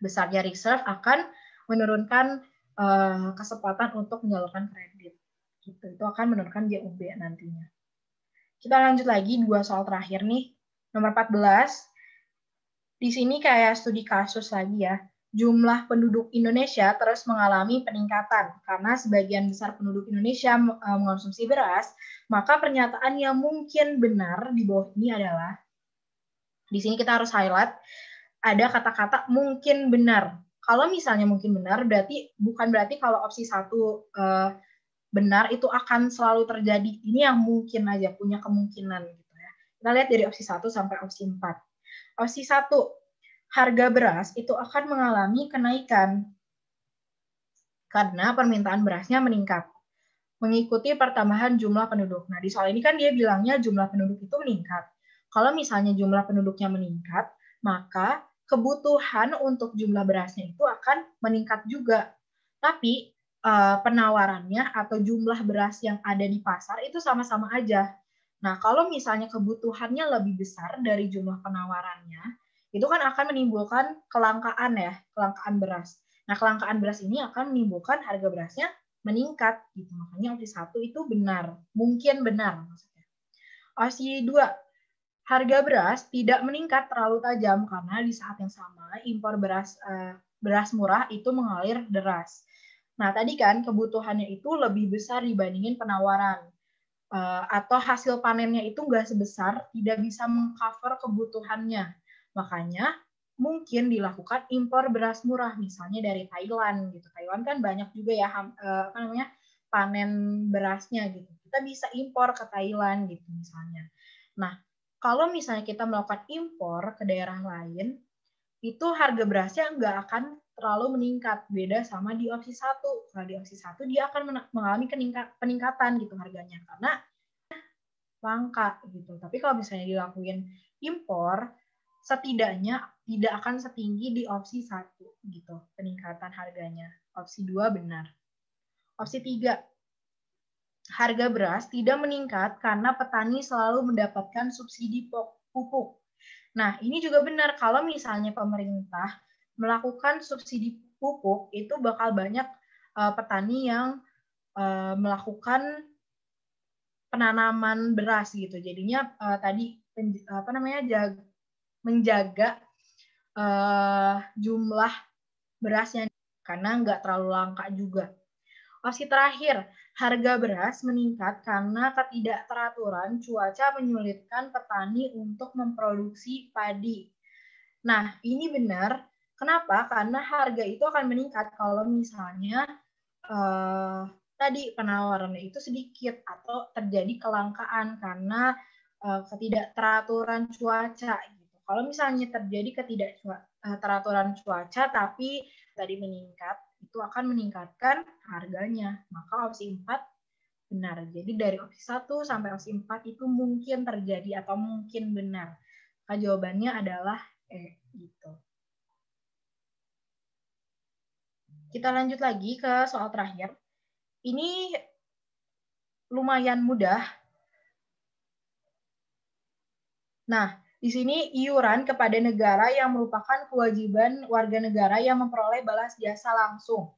Besarnya reserve akan menurunkan uh, kesempatan untuk menyalurkan kredit. Gitu. Itu akan menurunkan JUB nantinya. Kita lanjut lagi dua soal terakhir nih. Nomor 14, di sini kayak studi kasus lagi ya. Jumlah penduduk Indonesia terus mengalami peningkatan karena sebagian besar penduduk Indonesia e, mengonsumsi beras, maka pernyataan yang mungkin benar di bawah ini adalah di sini kita harus highlight ada kata-kata mungkin benar. Kalau misalnya mungkin benar berarti bukan berarti kalau opsi satu eh, benar itu akan selalu terjadi. Ini yang mungkin aja punya kemungkinan gitu. Kita lihat dari opsi 1 sampai opsi 4. Opsi 1, harga beras itu akan mengalami kenaikan karena permintaan berasnya meningkat mengikuti pertambahan jumlah penduduk. Nah, di soal ini kan dia bilangnya jumlah penduduk itu meningkat. Kalau misalnya jumlah penduduknya meningkat, maka kebutuhan untuk jumlah berasnya itu akan meningkat juga. Tapi eh, penawarannya atau jumlah beras yang ada di pasar itu sama-sama aja. Nah, kalau misalnya kebutuhannya lebih besar dari jumlah penawarannya, itu kan akan menimbulkan kelangkaan ya, kelangkaan beras. Nah, kelangkaan beras ini akan menimbulkan harga berasnya meningkat gitu. Makanya opsi satu itu benar, mungkin benar maksudnya. Opsi dua, harga beras tidak meningkat terlalu tajam karena di saat yang sama impor beras eh, beras murah itu mengalir deras. Nah, tadi kan kebutuhannya itu lebih besar dibandingin penawaran uh, atau hasil panennya itu nggak sebesar tidak bisa mengcover kebutuhannya. Makanya mungkin dilakukan impor beras murah misalnya dari Thailand gitu. Thailand kan banyak juga ya ham, uh, apa namanya panen berasnya gitu. Kita bisa impor ke Thailand gitu misalnya. Nah, kalau misalnya kita melakukan impor ke daerah lain, itu harga berasnya nggak akan terlalu meningkat. Beda sama di opsi satu. Kalau di opsi satu dia akan mengalami peningkatan gitu harganya karena langka gitu. Tapi kalau misalnya dilakuin impor, setidaknya tidak akan setinggi di opsi satu gitu peningkatan harganya. Opsi dua benar. Opsi tiga harga beras tidak meningkat karena petani selalu mendapatkan subsidi pupuk. Nah, ini juga benar kalau misalnya pemerintah melakukan subsidi pupuk itu bakal banyak uh, petani yang uh, melakukan penanaman beras gitu. Jadinya uh, tadi apa namanya jaga, menjaga uh, jumlah berasnya karena nggak terlalu langka juga. Opsi terakhir, harga beras meningkat karena ketidakteraturan cuaca menyulitkan petani untuk memproduksi padi. Nah, ini benar Kenapa? Karena harga itu akan meningkat kalau misalnya uh, tadi penawarannya itu sedikit atau terjadi kelangkaan karena uh, ketidakteraturan cuaca. Gitu. Kalau misalnya terjadi ketidakteraturan eh, cuaca tapi tadi meningkat, itu akan meningkatkan harganya. Maka opsi 4 benar. Jadi dari opsi 1 sampai opsi 4 itu mungkin terjadi atau mungkin benar. Maka jawabannya adalah E gitu. Kita lanjut lagi ke soal terakhir. Ini lumayan mudah. Nah, di sini iuran kepada negara yang merupakan kewajiban warga negara yang memperoleh balas jasa langsung.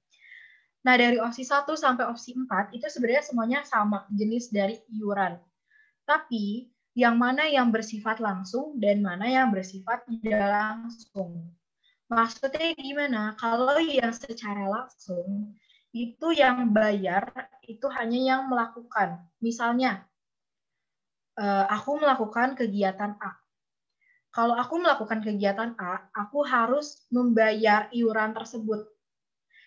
Nah, dari opsi 1 sampai opsi 4 itu sebenarnya semuanya sama jenis dari iuran. Tapi yang mana yang bersifat langsung dan mana yang bersifat tidak langsung. Maksudnya gimana? Kalau yang secara langsung itu yang bayar itu hanya yang melakukan. Misalnya eh, aku melakukan kegiatan A. Kalau aku melakukan kegiatan A, aku harus membayar iuran tersebut.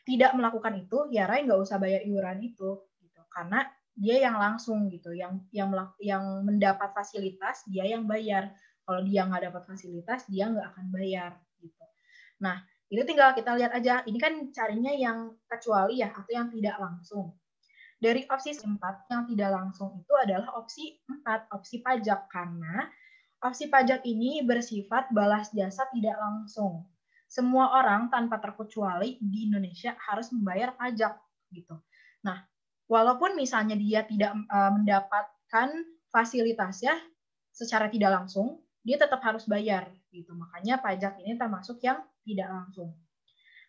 Tidak melakukan itu, ya Rai nggak usah bayar iuran itu, gitu. Karena dia yang langsung gitu, yang yang yang mendapat fasilitas dia yang bayar. Kalau dia nggak dapat fasilitas, dia nggak akan bayar gitu. Nah, itu tinggal kita lihat aja. Ini kan carinya yang kecuali ya atau yang tidak langsung. Dari opsi 4 yang tidak langsung itu adalah opsi 4, opsi pajak karena opsi pajak ini bersifat balas jasa tidak langsung. Semua orang tanpa terkecuali di Indonesia harus membayar pajak gitu. Nah, walaupun misalnya dia tidak e, mendapatkan fasilitasnya secara tidak langsung, dia tetap harus bayar gitu. Makanya pajak ini termasuk yang tidak langsung.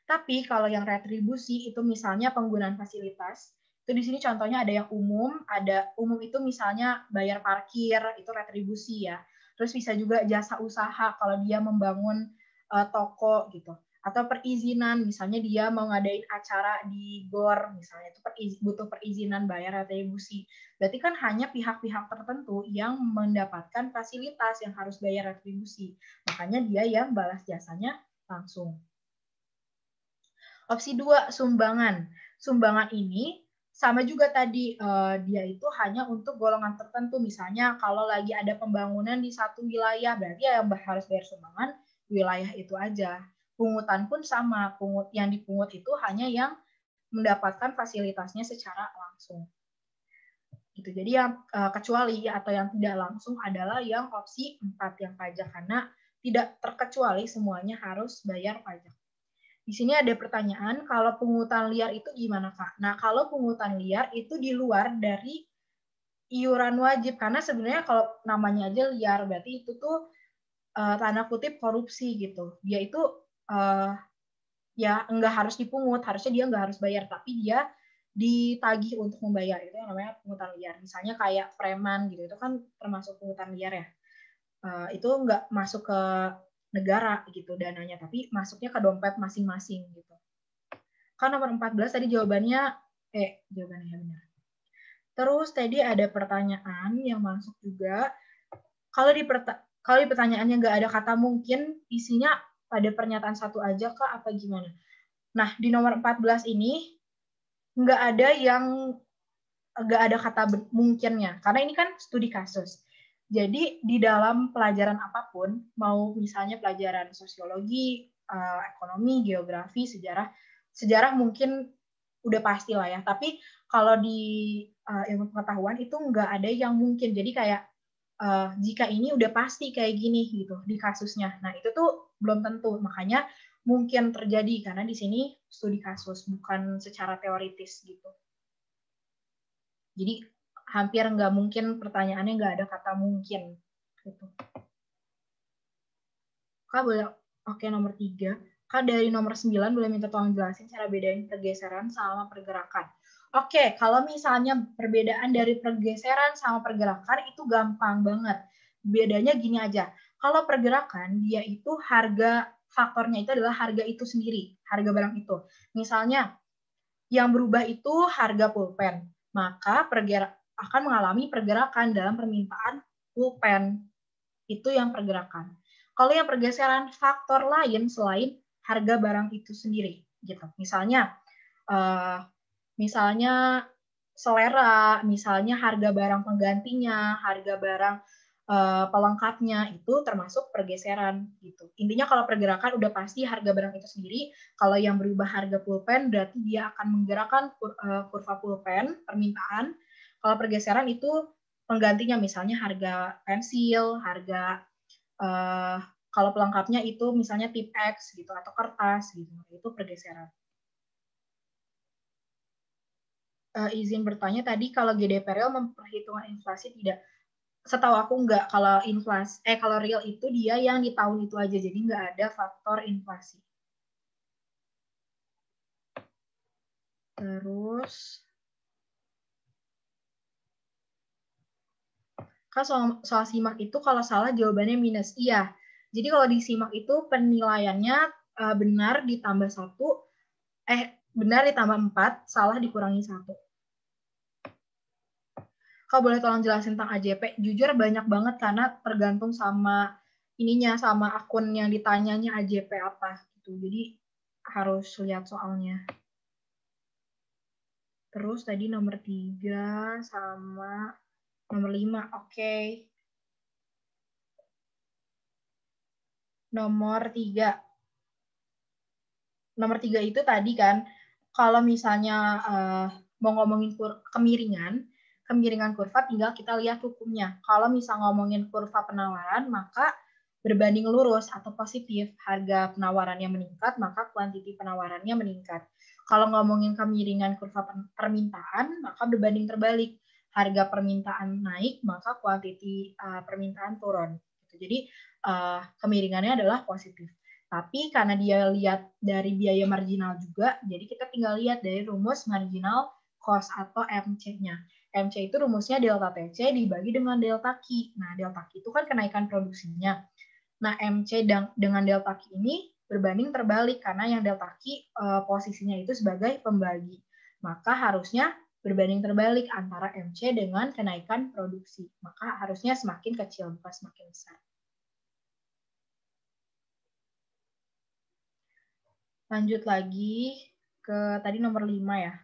Tapi kalau yang retribusi itu misalnya penggunaan fasilitas, itu di sini contohnya ada yang umum, ada umum itu misalnya bayar parkir, itu retribusi ya. Terus bisa juga jasa usaha kalau dia membangun uh, toko gitu. Atau perizinan, misalnya dia mau ngadain acara di GOR, misalnya itu perizin, butuh perizinan bayar retribusi. Berarti kan hanya pihak-pihak tertentu yang mendapatkan fasilitas yang harus bayar retribusi. Makanya dia yang balas jasanya langsung. Opsi dua, sumbangan. Sumbangan ini sama juga tadi uh, dia itu hanya untuk golongan tertentu. Misalnya kalau lagi ada pembangunan di satu wilayah, berarti yang harus bayar sumbangan wilayah itu aja. Pungutan pun sama, pungut yang dipungut itu hanya yang mendapatkan fasilitasnya secara langsung. Gitu. Jadi yang uh, kecuali atau yang tidak langsung adalah yang opsi 4 yang pajak karena tidak terkecuali semuanya harus bayar pajak. Di sini ada pertanyaan, kalau pungutan liar itu gimana, Kak? Nah, kalau pungutan liar itu di luar dari iuran wajib, karena sebenarnya kalau namanya aja liar, berarti itu tuh uh, eh, tanah kutip korupsi gitu. Dia itu uh, ya nggak harus dipungut, harusnya dia nggak harus bayar, tapi dia ditagih untuk membayar itu yang namanya pungutan liar. Misalnya kayak preman gitu, itu kan termasuk pungutan liar ya. Eh, itu nggak masuk ke negara gitu dananya, tapi masuknya ke dompet masing-masing gitu. Kan nomor 14 tadi jawabannya, eh jawabannya ya benar. Terus tadi ada pertanyaan yang masuk juga. Kalau di kalau pertanyaannya nggak ada kata mungkin, isinya pada pernyataan satu aja kah apa gimana? Nah di nomor 14 ini nggak ada yang nggak ada kata mungkinnya, karena ini kan studi kasus jadi di dalam pelajaran apapun, mau misalnya pelajaran sosiologi, eh, ekonomi, geografi, sejarah, sejarah mungkin udah pasti lah ya. Tapi kalau di eh, ilmu pengetahuan itu nggak ada yang mungkin. Jadi kayak uh, jika ini udah pasti kayak gini gitu di kasusnya. Nah itu tuh belum tentu. Makanya mungkin terjadi karena di sini studi kasus bukan secara teoritis gitu. Jadi hampir nggak mungkin pertanyaannya nggak ada kata mungkin gitu. Kak boleh oke nomor tiga. Kak dari nomor sembilan boleh minta tolong jelasin cara bedain pergeseran sama pergerakan. Oke, kalau misalnya perbedaan dari pergeseran sama pergerakan itu gampang banget. Bedanya gini aja. Kalau pergerakan dia itu harga faktornya itu adalah harga itu sendiri, harga barang itu. Misalnya yang berubah itu harga pulpen maka pergerak, akan mengalami pergerakan dalam permintaan pulpen. Itu yang pergerakan. Kalau yang pergeseran faktor lain selain harga barang itu sendiri, gitu. Misalnya, uh, misalnya selera, misalnya harga barang penggantinya, harga barang eh, pelengkapnya itu termasuk pergeseran gitu. Intinya kalau pergerakan udah pasti harga barang itu sendiri. Kalau yang berubah harga pulpen berarti dia akan menggerakkan kur, uh, kurva pulpen permintaan kalau pergeseran itu penggantinya misalnya harga pensil, harga uh, kalau pelengkapnya itu misalnya tip X gitu atau kertas gitu. Itu pergeseran. Uh, izin bertanya tadi kalau GDPRL memperhitungkan inflasi tidak setahu aku nggak kalau inflasi eh kalau real itu dia yang di tahun itu aja jadi nggak ada faktor inflasi terus kan soal, soal simak itu kalau salah jawabannya minus iya jadi kalau di simak itu penilaiannya uh, benar ditambah satu eh benar ditambah empat salah dikurangi satu kalau boleh tolong jelasin tentang AJP jujur banyak banget karena tergantung sama ininya sama akun yang ditanyanya AJP apa gitu jadi harus lihat soalnya terus tadi nomor tiga sama Nomor 5, oke. Okay. Nomor 3. Nomor 3 itu tadi kan, kalau misalnya uh, mau ngomongin kemiringan, kemiringan kurva tinggal kita lihat hukumnya. Kalau misal ngomongin kurva penawaran, maka berbanding lurus atau positif, harga penawarannya meningkat, maka kuantiti penawarannya meningkat. Kalau ngomongin kemiringan kurva permintaan, maka berbanding terbalik harga permintaan naik maka kuantiti uh, permintaan turun. Gitu. Jadi uh, kemiringannya adalah positif. Tapi karena dia lihat dari biaya marginal juga, jadi kita tinggal lihat dari rumus marginal cost atau MC-nya. MC itu rumusnya delta TC dibagi dengan delta Q. Nah, delta Q itu kan kenaikan produksinya. Nah, MC dengan delta Q ini berbanding terbalik karena yang delta Q uh, posisinya itu sebagai pembagi. Maka harusnya berbanding terbalik antara MC dengan kenaikan produksi. Maka harusnya semakin kecil, bukan semakin besar. Lanjut lagi ke tadi nomor 5 ya.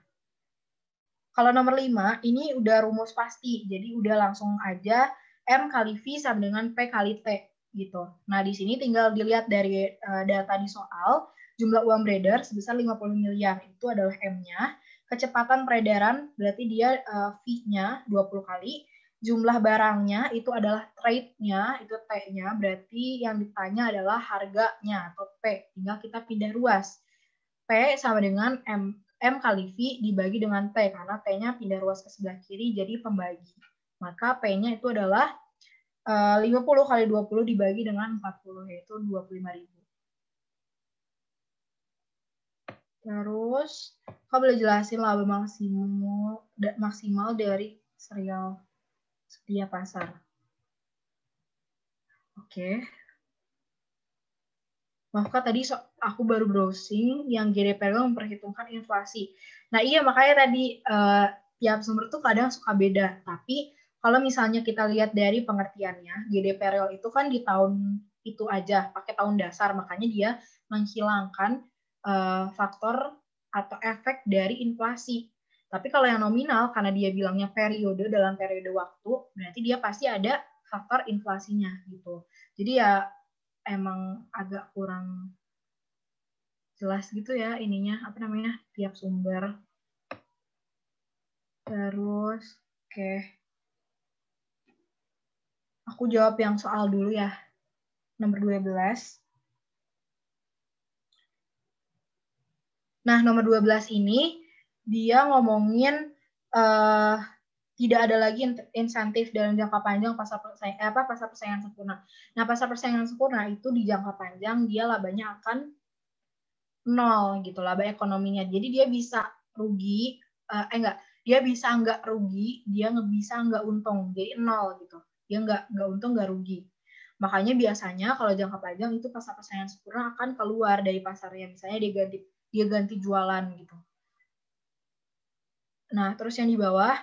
Kalau nomor 5, ini udah rumus pasti. Jadi udah langsung aja M kali V sama dengan P kali T gitu. Nah, di sini tinggal dilihat dari eh, data di soal, jumlah uang beredar sebesar 50 miliar itu adalah M-nya kecepatan peredaran berarti dia uh, V-nya 20 kali, jumlah barangnya itu adalah trade-nya, itu T-nya, berarti yang ditanya adalah harganya atau P, tinggal kita pindah ruas. P sama dengan M, M kali V dibagi dengan T, karena T-nya pindah ruas ke sebelah kiri jadi pembagi. Maka P-nya itu adalah 50 eh, kali 20 dibagi dengan 40, yaitu 25.000. Terus, kau boleh jelasin laba maksimal maksimal dari serial setiap pasar. Oke. Maaf Kak, tadi so, aku baru browsing yang GDPR memperhitungkan inflasi. Nah iya, makanya tadi uh, tiap sumber tuh kadang suka beda. Tapi kalau misalnya kita lihat dari pengertiannya, GDPR itu kan di tahun itu aja, pakai tahun dasar. Makanya dia menghilangkan uh, faktor atau efek dari inflasi. Tapi kalau yang nominal, karena dia bilangnya periode dalam periode waktu, berarti dia pasti ada faktor inflasinya gitu. Jadi ya emang agak kurang jelas gitu ya ininya apa namanya tiap sumber. Terus, oke. Okay. Aku jawab yang soal dulu ya. Nomor 12. Nah, nomor 12 ini dia ngomongin uh, tidak ada lagi insentif dalam jangka panjang pasar persaingan, eh, apa pasar persaingan sempurna. Nah, pasar persaingan sempurna itu di jangka panjang dia labanya akan nol gitu laba ekonominya. Jadi dia bisa rugi eh, eh enggak, dia bisa enggak rugi, dia nggak bisa enggak untung. Jadi nol gitu. Dia enggak enggak untung, enggak rugi. Makanya biasanya kalau jangka panjang itu pasar persaingan sempurna akan keluar dari pasarnya. Misalnya dia ganti dia ganti jualan gitu. Nah, terus yang di bawah,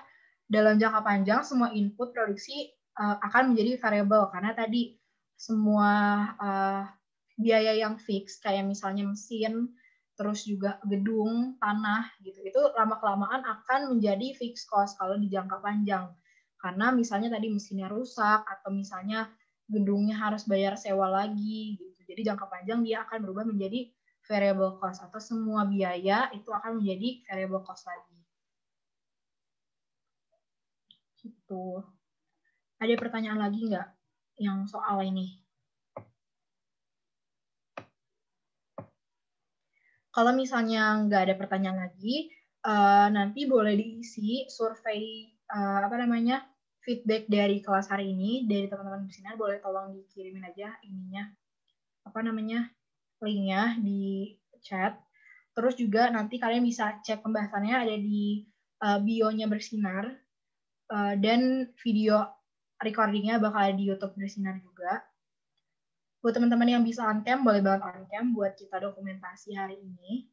dalam jangka panjang semua input produksi uh, akan menjadi variabel karena tadi semua uh, biaya yang fix kayak misalnya mesin, terus juga gedung, tanah gitu. Itu lama-kelamaan akan menjadi fixed cost kalau di jangka panjang. Karena misalnya tadi mesinnya rusak atau misalnya gedungnya harus bayar sewa lagi gitu. Jadi jangka panjang dia akan berubah menjadi variable cost atau semua biaya itu akan menjadi variable cost lagi. Gitu. Ada pertanyaan lagi nggak yang soal ini? Kalau misalnya nggak ada pertanyaan lagi, eh, nanti boleh diisi survei eh, apa namanya feedback dari kelas hari ini dari teman-teman di sini boleh tolong dikirimin aja ininya apa namanya linknya di chat. Terus juga nanti kalian bisa cek pembahasannya ada di uh, bio-nya bersinar uh, dan video recordingnya bakal ada di YouTube bersinar juga. Buat teman-teman yang bisa on cam, boleh banget on cam buat kita dokumentasi hari ini.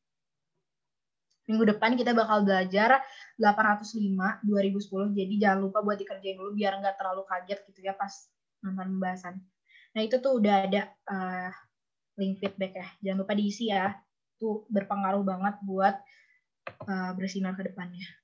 Minggu depan kita bakal belajar 805 2010, jadi jangan lupa buat dikerjain dulu biar nggak terlalu kaget gitu ya pas nonton pembahasan. Nah itu tuh udah ada uh, link feedback ya. Jangan lupa diisi ya. Itu berpengaruh banget buat uh, bersinar ke depannya.